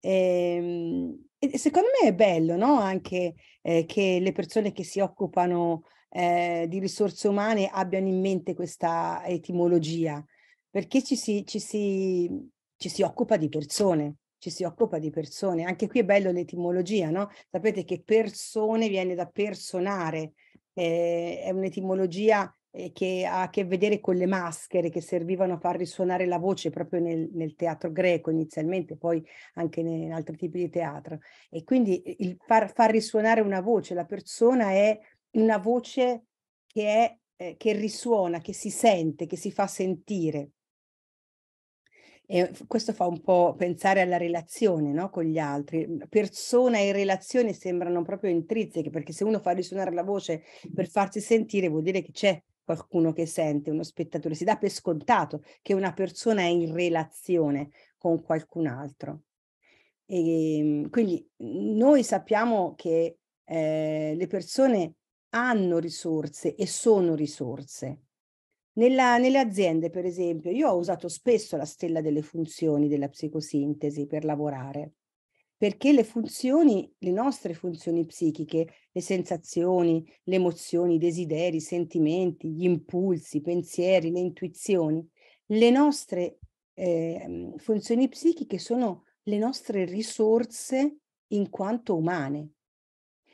Ehm, e, e secondo me è bello no? anche eh, che le persone che si occupano eh, di risorse umane abbiano in mente questa etimologia, perché ci si, ci si, ci si occupa di persone, ci si occupa di persone. Anche qui è bello l'etimologia, no? Sapete che persone viene da personare, eh, è un'etimologia che ha a che vedere con le maschere che servivano a far risuonare la voce proprio nel, nel teatro greco inizialmente, poi anche in altri tipi di teatro. E quindi il far, far risuonare una voce, la persona è una voce che, è, eh, che risuona, che si sente, che si fa sentire. E questo fa un po' pensare alla relazione no? con gli altri. Persona e relazione sembrano proprio intrinseche, perché se uno fa risuonare la voce per farsi sentire vuol dire che c'è, qualcuno che sente, uno spettatore, si dà per scontato che una persona è in relazione con qualcun altro. E, ehm, quindi noi sappiamo che eh, le persone hanno risorse e sono risorse. Nella, nelle aziende, per esempio, io ho usato spesso la stella delle funzioni della psicosintesi per lavorare perché le funzioni, le nostre funzioni psichiche, le sensazioni, le emozioni, i desideri, i sentimenti, gli impulsi, i pensieri, le intuizioni, le nostre eh, funzioni psichiche sono le nostre risorse in quanto umane.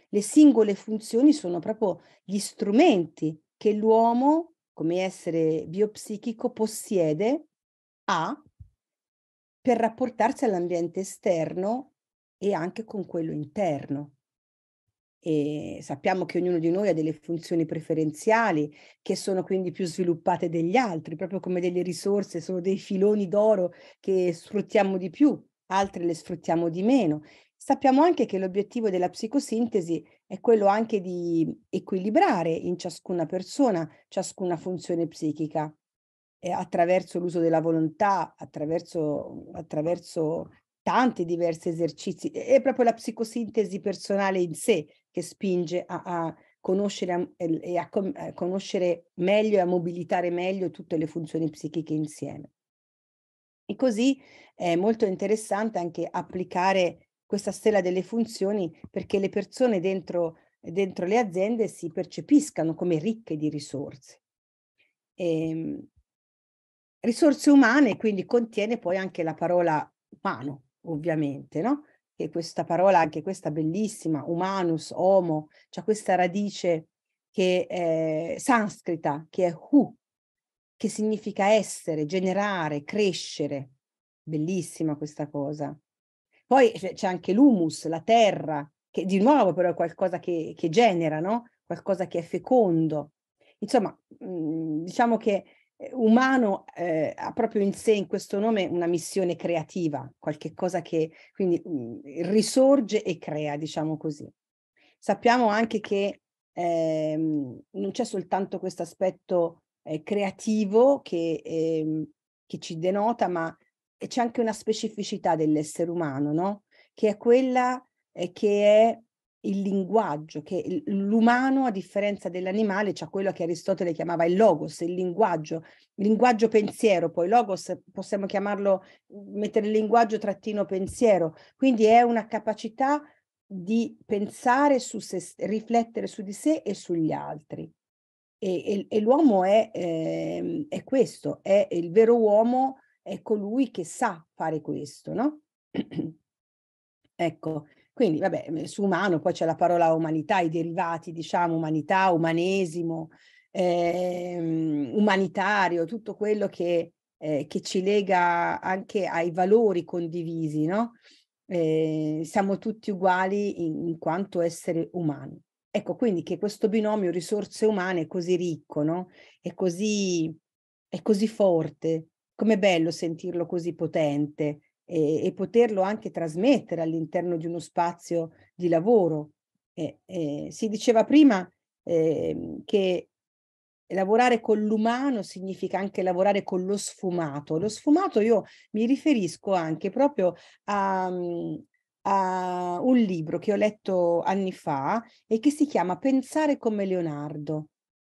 Le singole funzioni sono proprio gli strumenti che l'uomo, come essere biopsichico, possiede, ha per rapportarsi all'ambiente esterno e anche con quello interno. E sappiamo che ognuno di noi ha delle funzioni preferenziali che sono quindi più sviluppate degli altri, proprio come delle risorse, sono dei filoni d'oro che sfruttiamo di più, altri le sfruttiamo di meno. Sappiamo anche che l'obiettivo della psicosintesi è quello anche di equilibrare in ciascuna persona ciascuna funzione psichica attraverso l'uso della volontà, attraverso, attraverso tanti diversi esercizi, è proprio la psicosintesi personale in sé che spinge a, a conoscere e a, a, eh, conoscere meglio e a mobilitare meglio tutte le funzioni psichiche insieme. E così è molto interessante anche applicare questa stella delle funzioni perché le persone dentro, dentro le aziende si percepiscano come ricche di risorse. E, ehm, risorse umane quindi contiene poi anche la parola umano, ovviamente, no? Che questa parola, anche questa bellissima, humanus, homo, cioè questa radice che è sanscrita, che è hu, che significa essere, generare, crescere. Bellissima questa cosa. Poi c'è anche l'humus, la terra, che di nuovo però è qualcosa che, che genera, no? Qualcosa che è fecondo. Insomma, mhmm, diciamo che umano eh, ha proprio in sé in questo nome una missione creativa, qualche cosa che quindi mh, mm, risorge e crea, diciamo così. Sappiamo anche che ehm, non c'è soltanto questo aspetto eh, creativo che, ehm, che, ci denota, ma c'è anche una specificità dell'essere umano, no? che è quella eh, che è il linguaggio, che l'umano, a differenza dell'animale, c'è cioè quello che Aristotele chiamava il logos, il linguaggio, linguaggio pensiero, poi logos possiamo chiamarlo, mettere il linguaggio trattino pensiero, quindi è una capacità di pensare su se, riflettere su di sé e sugli altri. E, e, e l'uomo è, eh, è questo, è il vero uomo, è colui che sa fare questo, no? ecco. Quindi, vabbè, su umano poi c'è la parola umanità, i derivati, diciamo, umanità, umanesimo, eh, umanitario, tutto quello che, eh, che, ci lega anche ai valori condivisi, no? Eh, siamo tutti uguali in, in, quanto esseri umani. Ecco, quindi che questo binomio risorse umane è così ricco, no? È così, è così forte, com'è bello sentirlo così potente, e, e poterlo anche trasmettere all'interno di uno spazio di lavoro. Eh, eh, si diceva prima ehm, che lavorare con l'umano significa anche lavorare con lo sfumato. Lo sfumato io mi riferisco anche proprio a, mm, a un libro che ho letto anni fa e che si chiama Pensare come Leonardo.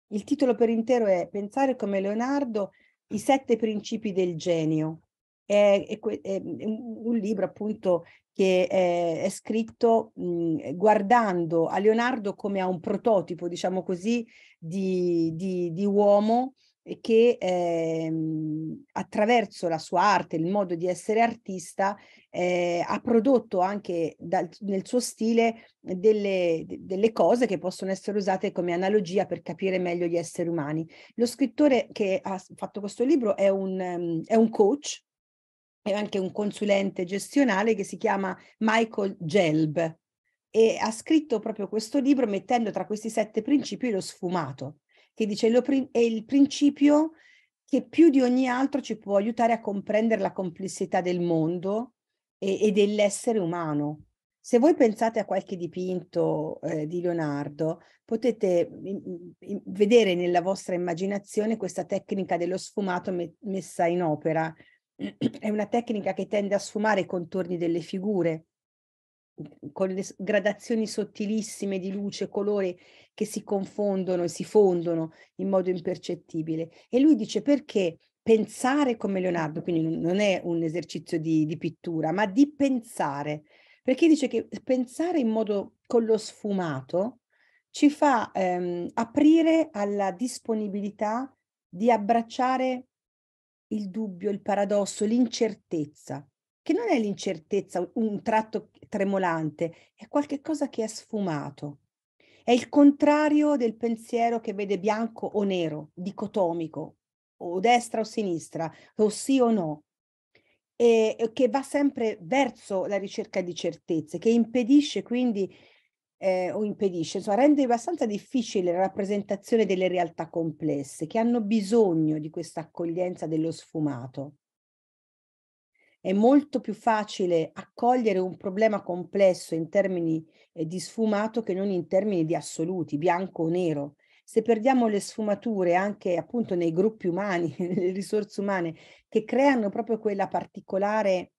Il titolo per intero è Pensare come Leonardo, i sette principi del genio è, è, è mhmm, un libro appunto che è, è scritto mh, mhmm, guardando a Leonardo come a un prototipo, diciamo così, di, di, di uomo che eh, attraverso la sua arte, il modo di essere artista, eh, ha prodotto anche dal, nel suo stile delle, delle, cose che possono essere usate come analogia per capire meglio gli esseri umani. Lo scrittore che ha fatto questo libro è un, mhmm, è un coach e anche un consulente gestionale che si chiama Michael Gelb e ha scritto proprio questo libro mettendo tra questi sette principi lo sfumato, che dice lo, è il principio che più di ogni altro ci può aiutare a comprendere la complessità del mondo e, e dell'essere umano. Se voi pensate a qualche dipinto eh, di Leonardo, potete in, mm, in, mm, vedere nella vostra immaginazione questa tecnica dello sfumato me, messa in opera, è una tecnica che tende a sfumare i contorni delle figure mhmm, con gradazioni sottilissime di luce, colore che si confondono e si fondono in modo impercettibile. E lui dice perché pensare come Leonardo, quindi non è un esercizio di, di pittura, ma di pensare, perché dice che pensare in modo con lo sfumato ci fa ehm, aprire alla disponibilità di abbracciare il dubbio, il paradosso, l'incertezza, che non è l'incertezza, un tratto tremolante, è qualcosa che è sfumato. È il contrario del pensiero che vede bianco o nero, dicotomico, o destra o sinistra, o sì o no, e che va sempre verso la ricerca di certezze, che impedisce quindi eh, o impedisce, insomma, rende abbastanza difficile la rappresentazione delle realtà complesse che hanno bisogno di questa accoglienza dello sfumato. È molto più facile accogliere un problema complesso in termini eh, di sfumato che non in termini di assoluti, bianco o nero. Se perdiamo le sfumature anche appunto nei gruppi umani, nelle risorse umane, che creano proprio quella particolare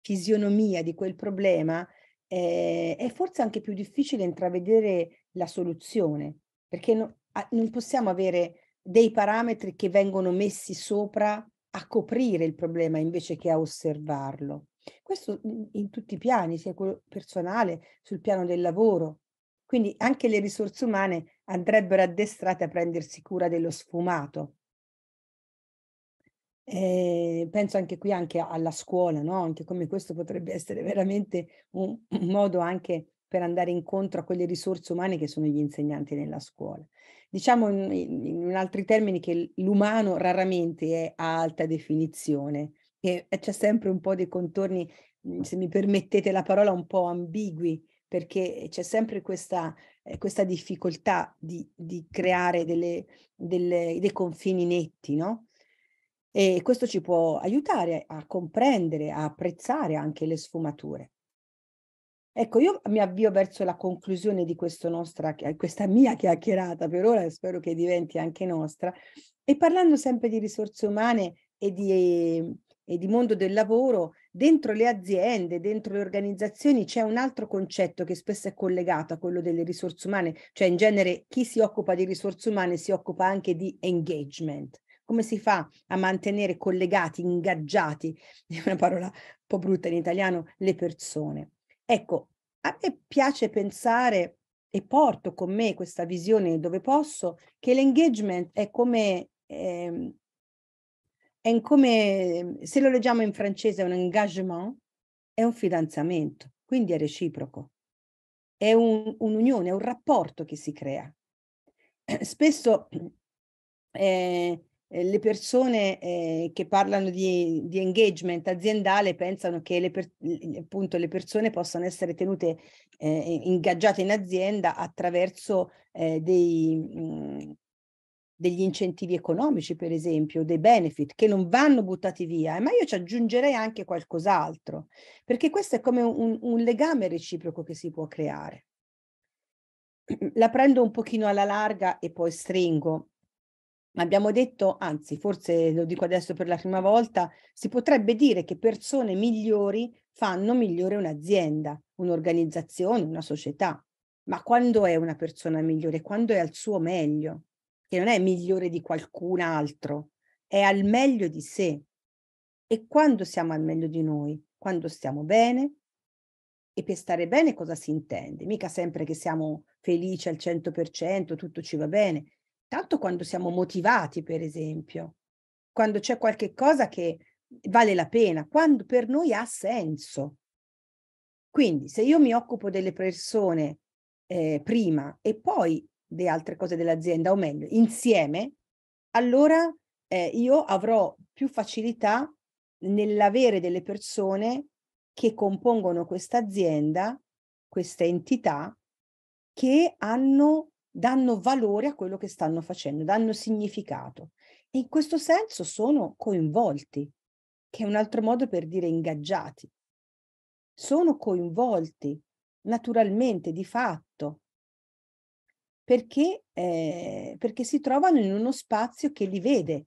fisionomia di quel problema, eh, è forse anche più difficile intravedere la soluzione, perché no, a, non possiamo avere dei parametri che vengono messi sopra a coprire il problema invece che a osservarlo. Questo in, tutti i piani, sia quello personale, sul piano del lavoro. Quindi anche le risorse umane andrebbero addestrate a prendersi cura dello sfumato, eh, penso anche qui anche alla scuola, no? anche come questo potrebbe essere veramente un, un, modo anche per andare incontro a quelle risorse umane che sono gli insegnanti nella scuola. Diciamo in, in altri termini che l'umano raramente è a alta definizione e eh, c'è sempre un po' dei contorni, mhmm, se mi permettete la parola, un po' ambigui, perché c'è sempre questa, eh, questa difficoltà di, di creare delle, delle, dei confini netti, no? E questo ci può aiutare a comprendere, a apprezzare anche le sfumature. Ecco, io mi avvio verso la conclusione di nostra, questa mia chiacchierata per ora, spero che diventi anche nostra, e parlando sempre di risorse umane e di, e di mondo del lavoro, dentro le aziende, dentro le organizzazioni c'è un altro concetto che spesso è collegato a quello delle risorse umane, cioè in genere chi si occupa di risorse umane si occupa anche di engagement come si fa a mantenere collegati, ingaggiati, è una parola un po' brutta in italiano, le persone? Ecco, a me piace pensare e porto con me questa visione dove posso, che l'engagement è come, eh, è come, se lo leggiamo in francese, un engagement, è un fidanzamento, quindi è reciproco, è un, un'unione, è un rapporto che si crea. Spesso eh, eh, le persone eh, che parlano di, di, engagement aziendale pensano che le, per, appunto, le persone possano essere tenute eh, ingaggiate in azienda attraverso eh, dei, mh, mm, degli incentivi economici, per esempio, dei benefit che non vanno buttati via, ma io ci aggiungerei anche qualcos'altro, perché questo è come un, un legame reciproco che si può creare. La prendo un pochino alla larga e poi stringo abbiamo detto, anzi forse lo dico adesso per la prima volta, si potrebbe dire che persone migliori fanno migliore un'azienda, un'organizzazione, una società. Ma quando è una persona migliore? Quando è al suo meglio, che non è migliore di qualcun altro, è al meglio di sé. E quando siamo al meglio di noi? Quando stiamo bene? E per stare bene cosa si intende? Mica sempre che siamo felici al 100%, tutto ci va bene tanto quando siamo motivati, per esempio, quando c'è qualche cosa che vale la pena, quando per noi ha senso. Quindi se io mi occupo delle persone eh, prima e poi di altre cose dell'azienda, o meglio, insieme, allora eh, io avrò più facilità nell'avere delle persone che compongono questa azienda, questa entità, che hanno danno valore a quello che stanno facendo, danno significato e in questo senso sono coinvolti, che è un altro modo per dire ingaggiati. Sono coinvolti naturalmente, di fatto, perché, eh, perché si trovano in uno spazio che li vede.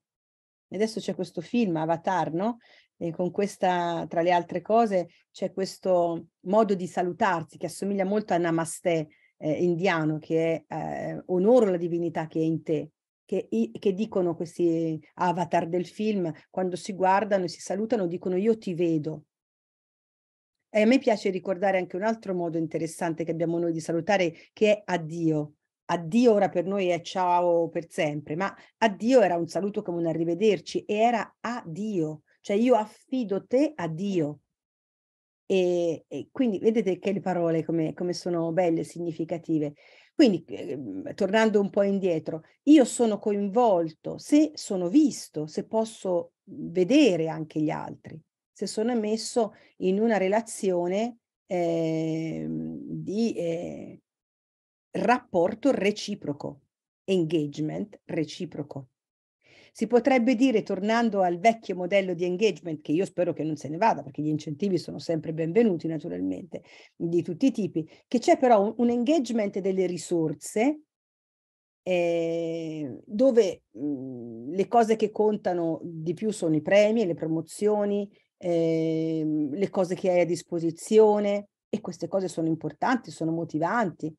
Adesso c'è questo film Avatar, no? E con questa, tra le altre cose, c'è questo modo di salutarsi che assomiglia molto a Namaste, eh, indiano che è eh, onoro la divinità che è in te, che, che, dicono questi avatar del film, quando si guardano e si salutano, dicono io ti vedo. E a me piace ricordare anche un altro modo interessante che abbiamo noi di salutare, che è addio. Addio ora per noi è ciao per sempre, ma addio era un saluto come un arrivederci e era addio, cioè io affido te a Dio. E, e, quindi vedete che le parole come, come sono belle e significative. Quindi, eh, tornando un po' indietro, io sono coinvolto se sono visto, se posso vedere anche gli altri, se sono messo in una relazione eh, di eh, rapporto reciproco, engagement reciproco. Si potrebbe dire, tornando al vecchio modello di engagement, che io spero che non se ne vada, perché gli incentivi sono sempre benvenuti naturalmente, di tutti i tipi, che c'è però un, un engagement delle risorse eh, dove mh, le cose che contano di più sono i premi, le promozioni, eh, le cose che hai a disposizione e queste cose sono importanti, sono motivanti,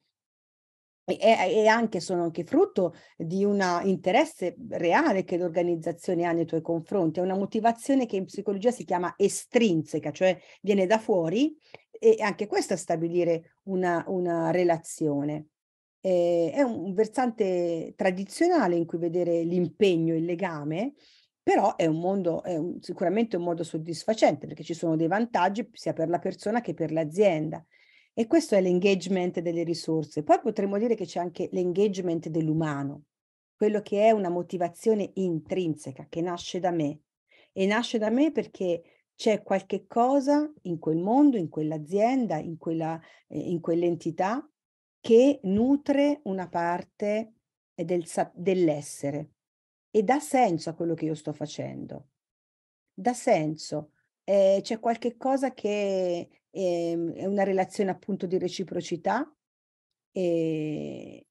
e, e, anche sono anche frutto di un interesse reale che l'organizzazione ha nei tuoi confronti, è una motivazione che in psicologia si chiama estrinseca, cioè viene da fuori e anche questo è stabilire una, una relazione. Eh, è un versante tradizionale in cui vedere l'impegno, il legame, però è, un mondo, è un, sicuramente un modo soddisfacente perché ci sono dei vantaggi sia per la persona che per l'azienda. E questo è l'engagement delle risorse. Poi potremmo dire che c'è anche l'engagement dell'umano, quello che è una motivazione intrinseca che nasce da me. E nasce da me perché c'è qualche cosa in quel mondo, in quell'azienda, in, quella, eh, in quell'entità che nutre una parte del, dell'essere e dà senso a quello che io sto facendo. Dà senso. Eh, c'è qualche cosa che Ehm, è una relazione appunto di reciprocità e, ehm,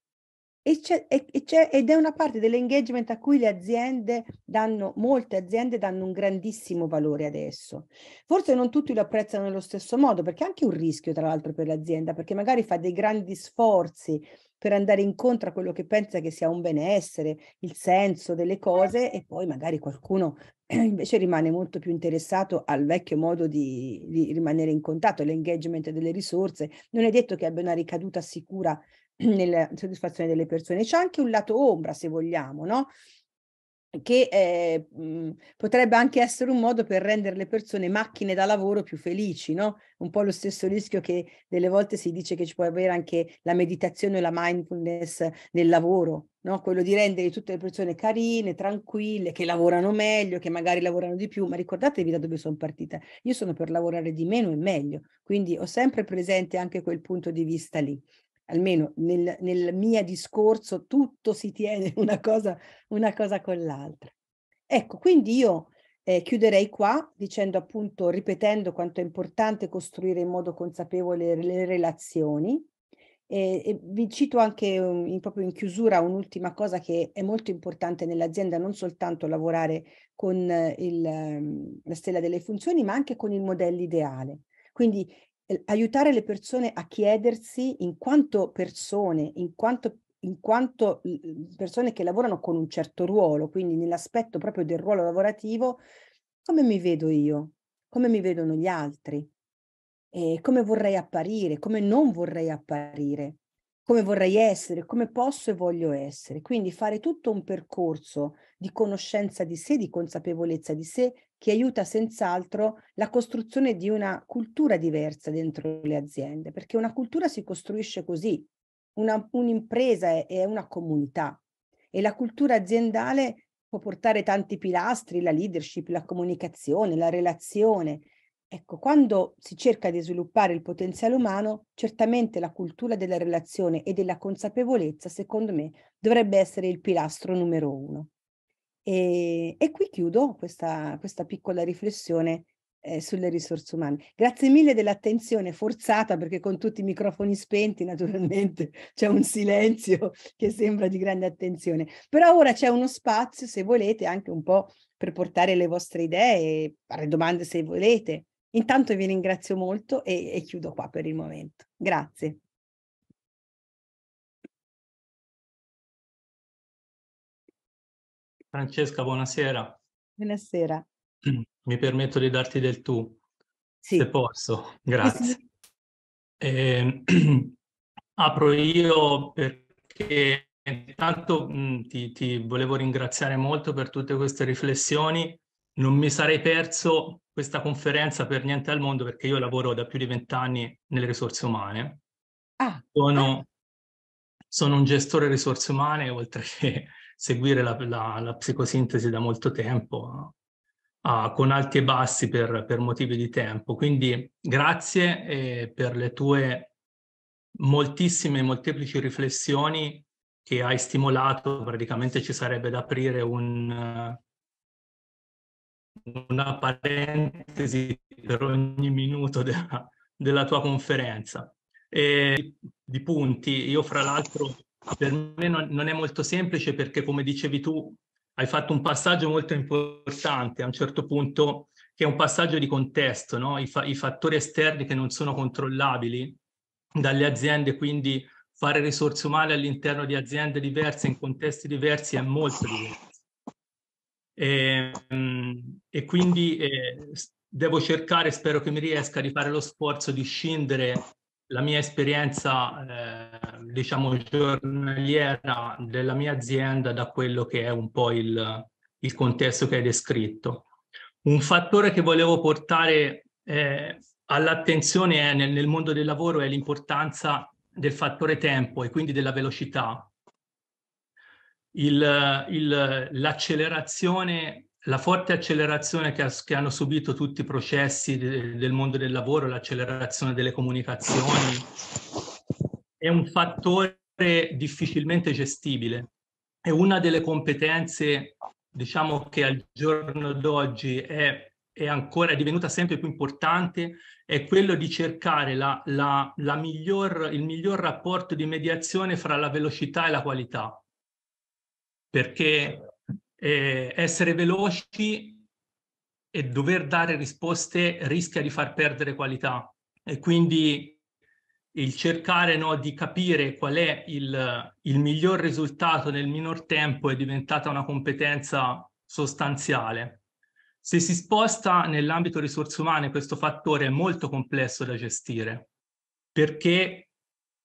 e c'è, e c'è, ed è una parte dell'engagement a cui le aziende danno, molte aziende danno un grandissimo valore adesso. Forse non tutti lo apprezzano nello stesso modo, perché è anche un rischio, tra l'altro, per l'azienda, perché magari fa dei grandi sforzi per andare incontro a quello che pensa che sia un benessere, il senso delle certo. cose, e poi magari qualcuno invece rimane molto più interessato al vecchio modo di, di rimanere in contatto, l'engagement delle risorse. Non è detto che abbia una ricaduta sicura nella soddisfazione delle persone. C'è anche un lato ombra, se vogliamo, no? che eh, mh, mhmm, potrebbe anche essere un modo per rendere le persone macchine da lavoro più felici, no? Un po' lo stesso rischio che delle volte si dice che ci può avere anche la meditazione o la mindfulness nel lavoro, no? Quello di rendere tutte le persone carine, tranquille, che lavorano meglio, che magari lavorano di più, ma ricordatevi da dove sono partita. Io sono per lavorare di meno e meglio, quindi ho sempre presente anche quel punto di vista lì almeno nel, nel mio discorso, tutto si tiene una cosa, una cosa con l'altra. Ecco, quindi io eh, chiuderei qua dicendo appunto, ripetendo quanto è importante costruire in modo consapevole le relazioni. E, e vi cito anche mm, in, proprio in chiusura un'ultima cosa che è molto importante nell'azienda, non soltanto lavorare con eh, il, mm, la stella delle funzioni, ma anche con il modello ideale. Quindi Ehm, aiutare le persone a chiedersi in quanto persone, in quanto, in quanto mhmm, mhmm, persone che lavorano con un certo ruolo, quindi nell'aspetto proprio del ruolo lavorativo, come mi vedo io, come mi vedono gli altri, e come vorrei apparire, come non vorrei apparire come vorrei essere, come posso e voglio essere. Quindi fare tutto un percorso di conoscenza di sé, di consapevolezza di sé, che aiuta senz'altro la costruzione di una cultura diversa dentro le aziende, perché una cultura si costruisce così, una, un'impresa è, è una comunità e la cultura aziendale può portare tanti pilastri, la leadership, la comunicazione, la relazione, Ecco, quando si cerca di sviluppare il potenziale umano, certamente la cultura della relazione e della consapevolezza, secondo me, dovrebbe essere il pilastro numero uno. E, e qui chiudo questa, questa piccola riflessione eh, sulle risorse umane. Grazie mille dell'attenzione forzata, perché con tutti i microfoni spenti, naturalmente, c'è un silenzio che sembra di grande attenzione. Però ora c'è uno spazio, se volete, anche un po' per portare le vostre idee, fare domande se volete Intanto vi ringrazio molto e, e chiudo qua per il momento. Grazie. Francesca, buonasera. Buonasera. Mi permetto di darti del tu, sì. se posso. Grazie. Sì, ehm, apro io perché intanto mm, ti, ti volevo ringraziare molto per tutte queste riflessioni. Non mi sarei perso questa conferenza per niente al mondo perché io lavoro da più di vent'anni nelle risorse umane. Ah, sono, sono, un gestore risorse umane, oltre che seguire la, la, la psicosintesi da molto tempo, ah, con alti e bassi per, per, motivi di tempo. Quindi grazie eh, per le tue moltissime e molteplici riflessioni che hai stimolato. Praticamente ci sarebbe da aprire un una parentesi per ogni minuto della, della tua conferenza. E di punti, io fra l'altro per me non, non, è molto semplice perché come dicevi tu hai fatto un passaggio molto importante a un certo punto che è un passaggio di contesto, no? I, fa, i fattori esterni che non sono controllabili dalle aziende, quindi fare risorse umane all'interno di aziende diverse, in contesti diversi, è molto diverso. E, ehm, e quindi eh, devo cercare, spero che mi riesca, di fare lo sforzo di scindere la mia esperienza, eh, diciamo, giornaliera della mia azienda da quello che è un po' il, il contesto che hai descritto. Un fattore che volevo portare eh, all'attenzione eh, nel, nel mondo del lavoro è l'importanza del fattore tempo e quindi della velocità il, il, l'accelerazione, la forte accelerazione che, che, hanno subito tutti i processi de, del mondo del lavoro, l'accelerazione delle comunicazioni, è un fattore difficilmente gestibile. È una delle competenze, diciamo, che al giorno d'oggi è, è ancora è divenuta sempre più importante, è quello di cercare la, la, la miglior, il miglior rapporto di mediazione fra la velocità e la qualità perché eh, essere veloci e dover dare risposte rischia di far perdere qualità e quindi il cercare no, di capire qual è il, il miglior risultato nel minor tempo è diventata una competenza sostanziale. Se si sposta nell'ambito risorse umane, questo fattore è molto complesso da gestire, perché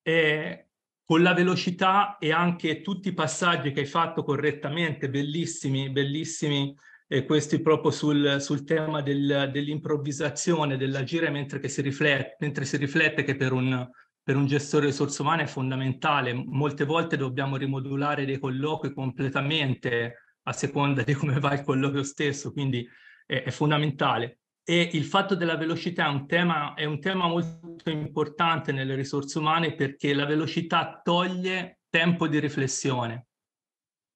eh, con la velocità e anche tutti i passaggi che hai fatto correttamente, bellissimi, bellissimi, eh, questi proprio sul, sul tema del, dell'improvvisazione, dell'agire mentre si, riflette, mentre, si riflette, che per un, per un gestore di risorse umane è fondamentale. Molte volte dobbiamo rimodulare dei colloqui completamente a seconda di come va il colloquio stesso, quindi è, è fondamentale. E il fatto della velocità è un, tema, è un tema molto importante nelle risorse umane perché la velocità toglie tempo di riflessione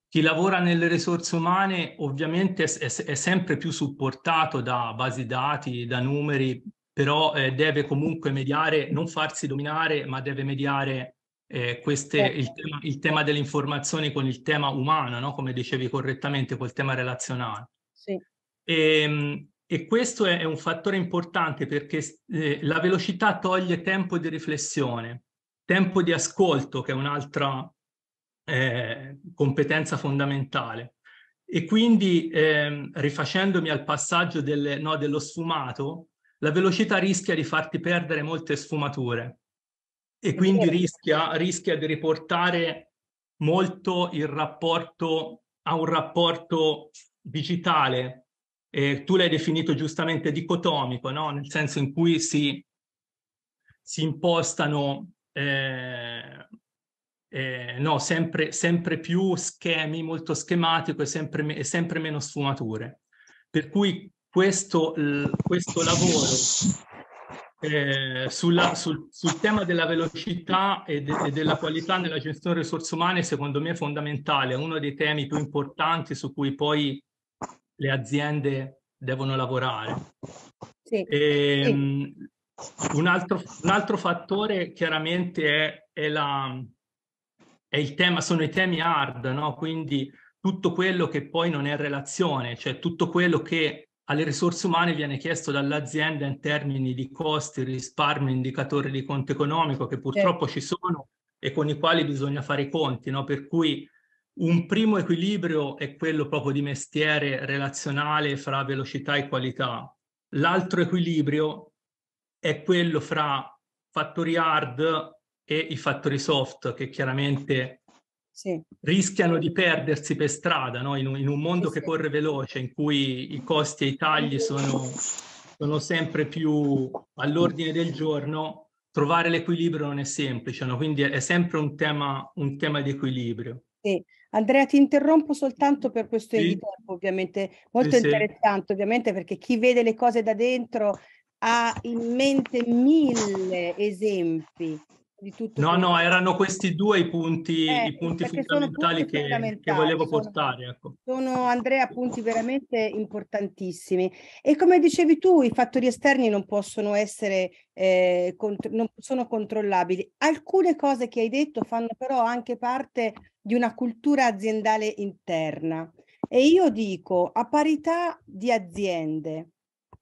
chi lavora nelle risorse umane ovviamente è, è, sempre più supportato da basi dati, da numeri, però eh, deve comunque mediare, non farsi dominare, ma deve mediare eh, queste, certo. il, tema, il tema delle informazioni con il tema umano, no? come dicevi correttamente, col tema relazionale. Sì. E, ehm, e questo è, un fattore importante perché eh, la velocità toglie tempo di riflessione, tempo di ascolto, che è un'altra eh, competenza fondamentale. E quindi, eh, rifacendomi al passaggio del, no, dello sfumato, la velocità rischia di farti perdere molte sfumature e quindi rischia, rischia di riportare molto il rapporto a un rapporto digitale eh, tu l'hai definito giustamente dicotomico, no? nel senso in cui si, si impostano eh, eh, no, sempre, sempre, più schemi molto schematico e sempre, me- e sempre meno sfumature. Per cui questo, questo lavoro eh, sulla, sul, sul, tema della velocità e, de- e della qualità nella gestione delle risorse umane secondo me è fondamentale, è uno dei temi più importanti su cui poi le aziende devono lavorare. Sì. E, ehm, sì. Un, altro, un, altro, fattore chiaramente è, è, la, è, il tema, sono i temi hard, no? quindi tutto quello che poi non è in relazione, cioè tutto quello che alle risorse umane viene chiesto dall'azienda in termini di costi, risparmio, indicatori di conto economico che purtroppo sì. ci sono e con i quali bisogna fare i conti, no? per cui un primo equilibrio è quello proprio di mestiere relazionale fra velocità e qualità. L'altro equilibrio è quello fra fattori hard e i fattori soft, che chiaramente sì. rischiano di perdersi per strada, no? in, un, in, un, mondo sì, che sì. corre veloce, in cui i costi e i tagli sono, sono sempre più all'ordine del giorno, trovare l'equilibrio non è semplice, no? quindi è, sempre un tema, un tema di equilibrio. Sì, Andrea, ti interrompo soltanto per questo sì. tempo, ovviamente, molto sì, interessante, sì. ovviamente, perché chi vede le cose da dentro ha in mente mille esempi di tutto. No, no, erano questi due i punti, eh, i punti fondamentali, che, fondamentali che, volevo portare. Ecco. Sono, Andrea, punti veramente importantissimi. E come dicevi tu, i fattori esterni non possono essere, eh, contro- non sono controllabili. Alcune cose che hai detto fanno però anche parte di una cultura aziendale interna. E io dico, a parità di aziende,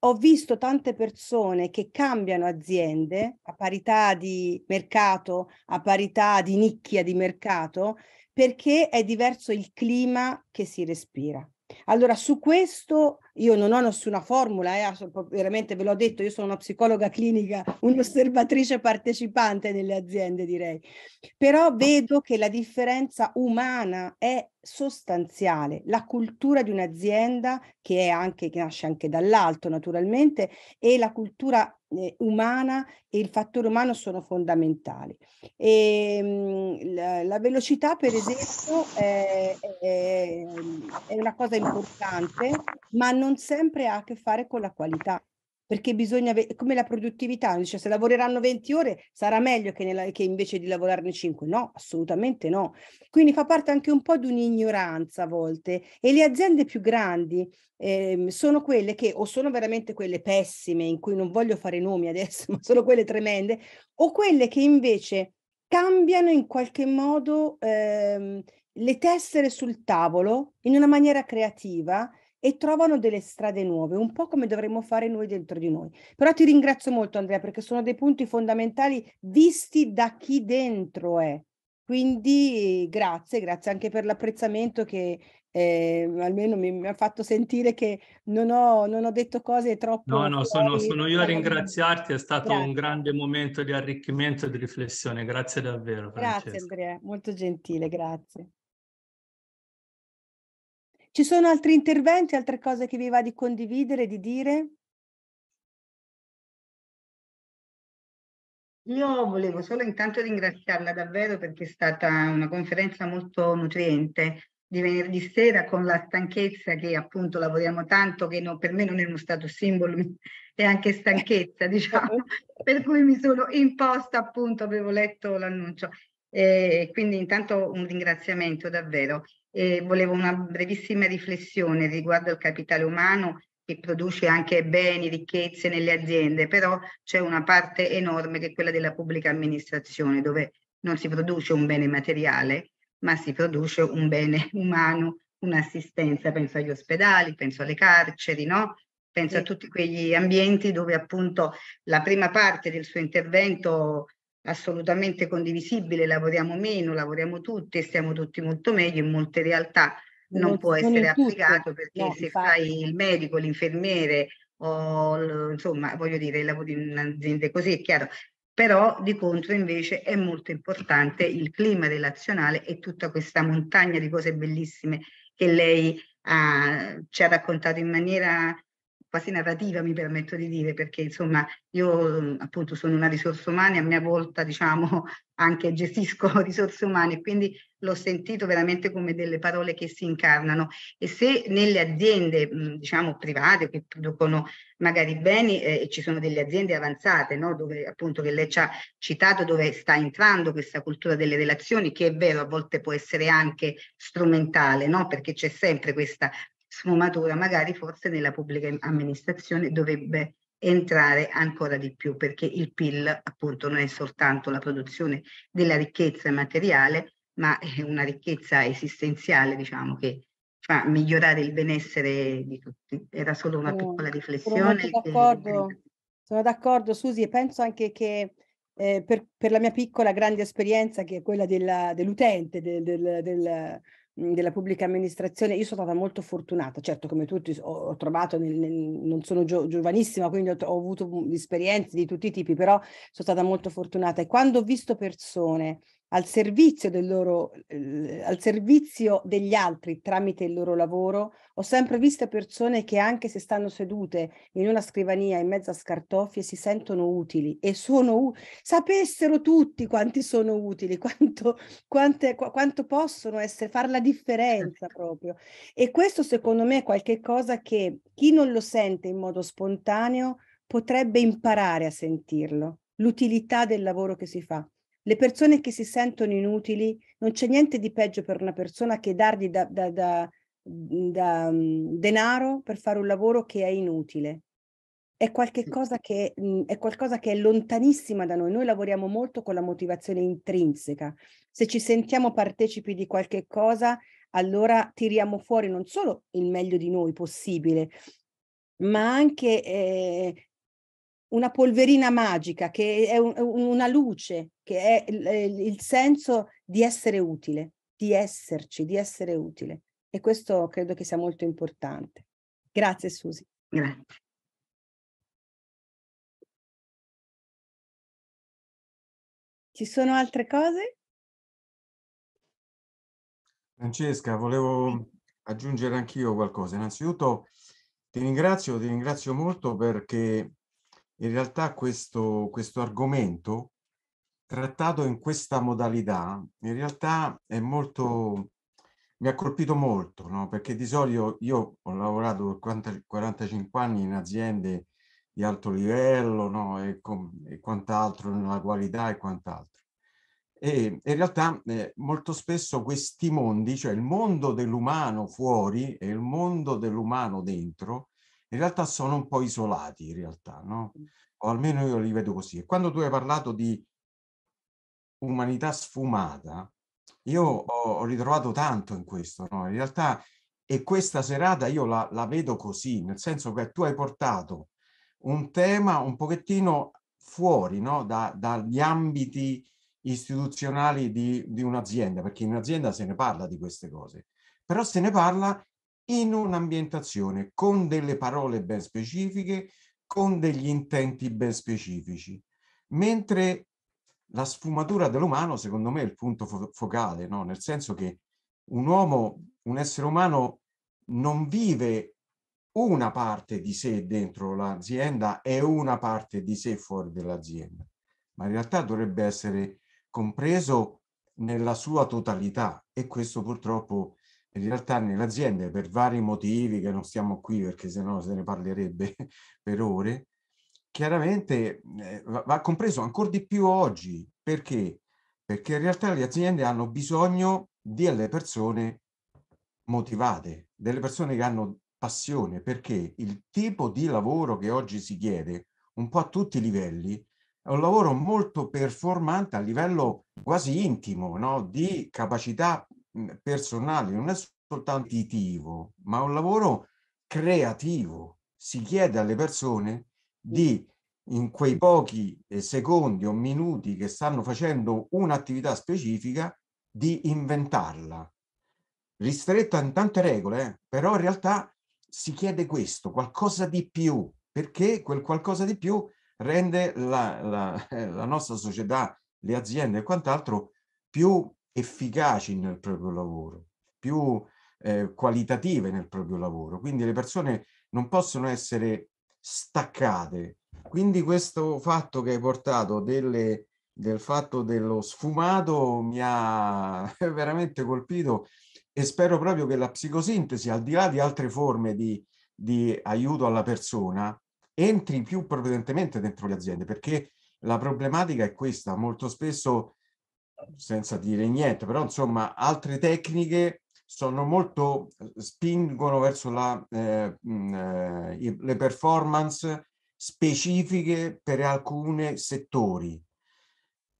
ho visto tante persone che cambiano aziende a parità di mercato, a parità di nicchia di mercato, perché è diverso il clima che si respira. Allora, su questo io non ho nessuna formula, eh, veramente ve l'ho detto, io sono una psicologa clinica, un'osservatrice partecipante nelle aziende, direi. Però vedo che la differenza umana è sostanziale, la cultura di un'azienda che, anche, che nasce anche dall'alto naturalmente e la cultura eh, umana e il fattore umano sono fondamentali. E, ehm, la, la, velocità per esempio è, è, è una cosa importante ma non sempre ha a che fare con la qualità perché bisogna, come la produttività, dice, se lavoreranno 20 ore sarà meglio che, nella, che invece di lavorarne 5, no, assolutamente no. Quindi fa parte anche un po' di un'ignoranza a volte e le aziende più grandi eh, sono quelle che o sono veramente quelle pessime, in cui non voglio fare nomi adesso, ma sono quelle tremende, o quelle che invece cambiano in qualche modo... Ehm, le tessere sul tavolo in una maniera creativa e trovano delle strade nuove, un po' come dovremmo fare noi dentro di noi. Però ti ringrazio molto Andrea perché sono dei punti fondamentali visti da chi dentro è. Quindi grazie, grazie anche per l'apprezzamento che eh, almeno mi, mi, ha fatto sentire che non ho, non ho detto cose troppo... No, no, sono, sono, io a ringraziarti, è stato grazie. un grande momento di arricchimento e di riflessione, grazie davvero. Francesca. Grazie Andrea, molto gentile, grazie. Ci sono altri interventi, altre cose che vi va di condividere, di dire? Io volevo solo intanto ringraziarla davvero perché è stata una conferenza molto nutriente di venerdì sera con la stanchezza che appunto lavoriamo tanto che no, per me non è uno stato simbolo, è anche stanchezza diciamo, per cui mi sono imposta appunto, avevo letto l'annuncio. E quindi intanto un ringraziamento davvero eh, volevo una brevissima riflessione riguardo al capitale umano che produce anche beni, ricchezze nelle aziende, però c'è una parte enorme che è quella della pubblica amministrazione, dove non si produce un bene materiale, ma si produce un bene umano, un'assistenza, penso agli ospedali, penso alle carceri, no? penso sì. a tutti quegli ambienti dove appunto la prima parte del suo intervento assolutamente condivisibile, lavoriamo meno, lavoriamo tutti e stiamo tutti molto meglio, in molte realtà non, non può essere applicato perché no, se infatti. fai il medico, l'infermiere o insomma voglio dire lavori in aziende così è chiaro, però di contro invece è molto importante il clima relazionale e tutta questa montagna di cose bellissime che lei ha, ci ha raccontato in maniera quasi narrativa, mi permetto di dire, perché insomma io appunto sono una risorsa umana e a mia volta diciamo anche gestisco risorse umane, quindi l'ho sentito veramente come delle parole che si incarnano e se nelle aziende diciamo private che producono magari beni eh, ci sono delle aziende avanzate, no? dove appunto che lei ci ha citato, dove sta entrando questa cultura delle relazioni, che è vero a volte può essere anche strumentale, no? perché c'è sempre questa sfumatura magari forse nella pubblica amministrazione dovrebbe entrare ancora di più perché il PIL appunto non è soltanto la produzione della ricchezza materiale ma è una ricchezza esistenziale diciamo che fa migliorare il benessere di tutti era solo una piccola riflessione sono d'accordo, che... sono d'accordo Susi e penso anche che eh, per, per, la mia piccola grande esperienza che è quella della, dell'utente del, del, del Mhmm, della pubblica amministrazione, io sono stata molto fortunata, certo come tutti ho, ho trovato, nel, nel, non sono gio, giovanissima, quindi ho, ho, avuto mhmm, esperienze di tutti i tipi, però sono stata molto fortunata e quando ho visto persone al servizio, del loro, eh, al servizio degli altri tramite il loro lavoro. Ho sempre visto persone che anche se stanno sedute in una scrivania in mezzo a scartoffie si sentono utili e sono sapessero tutti quanti sono utili, quanto, quante, qu- quanto possono essere, fare la differenza certo. proprio. E questo secondo me è qualcosa che chi non lo sente in modo spontaneo potrebbe imparare a sentirlo, l'utilità del lavoro che si fa. Le persone che si sentono inutili, non c'è niente di peggio per una persona che dargli da, da, da, da um, denaro per fare un lavoro che è inutile. È, che, mm, è qualcosa che è lontanissima da noi. Noi lavoriamo molto con la motivazione intrinseca. Se ci sentiamo partecipi di qualche cosa, allora tiriamo fuori non solo il meglio di noi possibile, ma anche eh, una polverina magica, che è un, una luce, che è il, il senso di essere utile, di esserci, di essere utile. E questo credo che sia molto importante. Grazie Susi. Grazie. Ci sono altre cose? Francesca, volevo aggiungere anch'io qualcosa. Innanzitutto ti ringrazio, ti ringrazio molto perché in realtà questo, questo argomento trattato in questa modalità in realtà è molto mi ha colpito molto no? perché di solito io ho lavorato per 45 anni in aziende di alto livello no? e, con, e quant'altro nella qualità e quant'altro e in realtà eh, molto spesso questi mondi cioè il mondo dell'umano fuori e il mondo dell'umano dentro in realtà sono un po' isolati, in realtà, no? O almeno io li vedo così. E quando tu hai parlato di umanità sfumata, io ho ritrovato tanto in questo, no? In realtà, e questa serata io la, la vedo così, nel senso che tu hai portato un tema un pochettino fuori, no? Da, dagli ambiti istituzionali di, di un'azienda, perché in un'azienda se ne parla di queste cose, però se ne parla in un'ambientazione con delle parole ben specifiche, con degli intenti ben specifici. Mentre la sfumatura dell'umano, secondo me, è il punto fo- focale, no? nel senso che un uomo, un essere umano, non vive una parte di sé dentro l'azienda e una parte di sé fuori dall'azienda, ma in realtà dovrebbe essere compreso nella sua totalità e questo purtroppo in realtà nelle aziende per vari motivi che non stiamo qui perché sennò se ne parlerebbe per ore, chiaramente eh, va compreso ancora di più oggi. Perché? Perché in realtà le aziende hanno bisogno delle persone motivate, delle persone che hanno passione, perché il tipo di lavoro che oggi si chiede, un po' a tutti i livelli, è un lavoro molto performante a livello quasi intimo, no? di capacità Mm, personale, non è soltanto titivo, ma un lavoro creativo. Si chiede alle persone di, in quei pochi eh, secondi o minuti che stanno facendo un'attività specifica, di inventarla. Ristretta in tante regole, eh, però in realtà si chiede questo, qualcosa di più, perché quel qualcosa di più rende la, la, la nostra società, le aziende e quant'altro più efficaci nel proprio lavoro, più eh, qualitative nel proprio lavoro. Quindi le persone non possono essere staccate. Quindi questo fatto che hai portato delle, del fatto dello sfumato mi ha veramente colpito e spero proprio che la psicosintesi, al di là di altre forme di, di aiuto alla persona, entri più prevalentemente dentro le aziende, perché la problematica è questa, molto spesso senza dire niente, però insomma altre tecniche sono molto, eh, spingono verso la, eh, eh le performance specifiche per alcuni settori.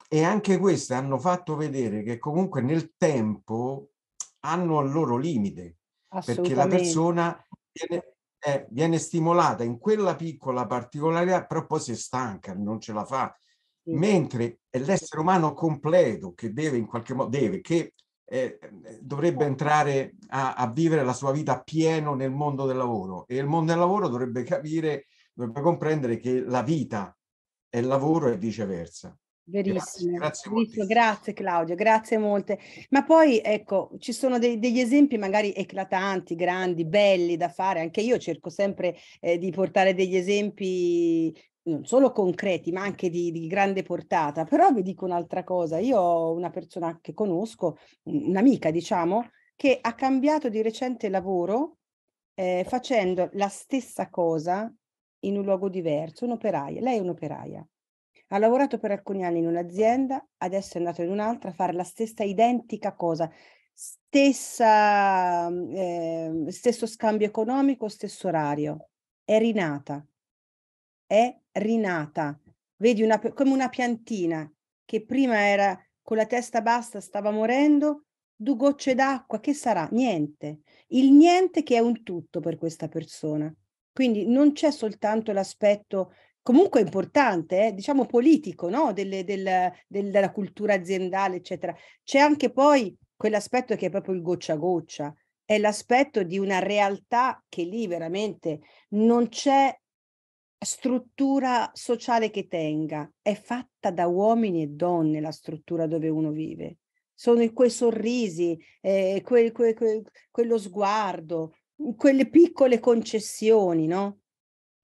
E anche queste hanno fatto vedere che comunque nel tempo hanno il loro limite, perché la persona viene, eh, viene stimolata in quella piccola particolarità, però poi si stanca, non ce la fa Mentre è l'essere umano completo che deve in qualche modo, deve, che eh, eh dovrebbe certo. entrare a, a, vivere la sua vita pieno nel mondo del lavoro e il mondo del lavoro dovrebbe capire, dovrebbe comprendere che la vita è lavoro e viceversa. Verissimo, grazie, grazie, grazie, Claudio, grazie molte. Ma poi ecco, ci sono dei, degli esempi magari eclatanti, grandi, belli da fare. Anche io cerco sempre eh, di portare degli esempi non solo concreti, ma anche di, di, grande portata. Però vi dico un'altra cosa, io ho una persona che conosco, un'amica diciamo, che ha cambiato di recente lavoro eh, facendo la stessa cosa in un luogo diverso, un'operaia. Lei è un'operaia ha lavorato per alcuni anni in un'azienda, adesso è andato in un'altra a fare la stessa identica cosa, stessa, eh, stesso scambio economico, stesso orario. È rinata, è rinata. Vedi una, come una piantina che prima era con la testa bassa, stava morendo, due gocce d'acqua, che sarà? Niente. Il niente che è un tutto per questa persona. Quindi non c'è soltanto l'aspetto comunque importante, eh, diciamo politico, no? Delle, del, del, della cultura aziendale, eccetera. C'è anche poi quell'aspetto che è proprio il goccia a goccia, è l'aspetto di una realtà che lì veramente non c'è struttura sociale che tenga, è fatta da uomini e donne la struttura dove uno vive. Sono quei sorrisi, eh, quel, quel, quel, quello sguardo, quelle piccole concessioni, no?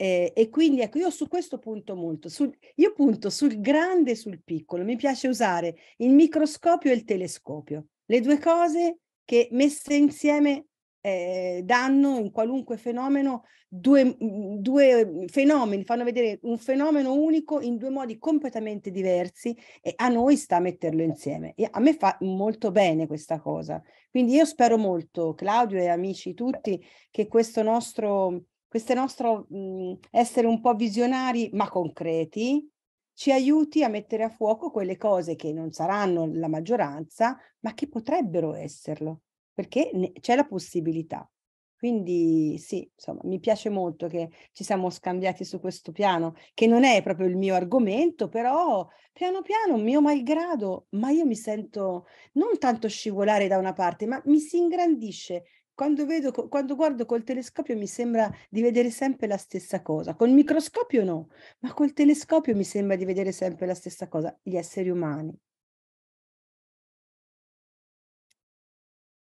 Eh, e quindi ecco, io su questo punto molto, sul, io punto sul grande e sul piccolo, mi piace usare il microscopio e il telescopio, le due cose che messe insieme eh, danno in qualunque fenomeno due, mm, mm, due, mm, fenomeni, fanno vedere un fenomeno unico in due modi completamente diversi e a noi sta metterlo insieme. E a me fa molto bene questa cosa. Quindi io spero molto, Claudio e amici tutti, che questo nostro questo nostro mh, mhmm, essere un po' visionari ma concreti ci aiuti a mettere a fuoco quelle cose che non saranno la maggioranza, ma che potrebbero esserlo, perché ne- c'è la possibilità. Quindi sì, insomma, mi piace molto che ci siamo scambiati su questo piano, che non è proprio il mio argomento, però piano piano, mio malgrado, ma io mi sento non tanto scivolare da una parte, ma mi si ingrandisce quando, vedo, quando guardo col telescopio mi sembra di vedere sempre la stessa cosa. Col microscopio no, ma col telescopio mi sembra di vedere sempre la stessa cosa, gli esseri umani.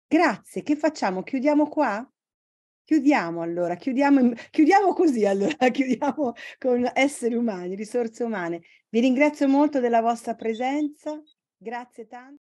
Grazie, che facciamo? Chiudiamo qua? Chiudiamo allora, chiudiamo, chiudiamo così allora, chiudiamo con esseri umani, risorse umane. Vi ringrazio molto della vostra presenza, grazie tanto.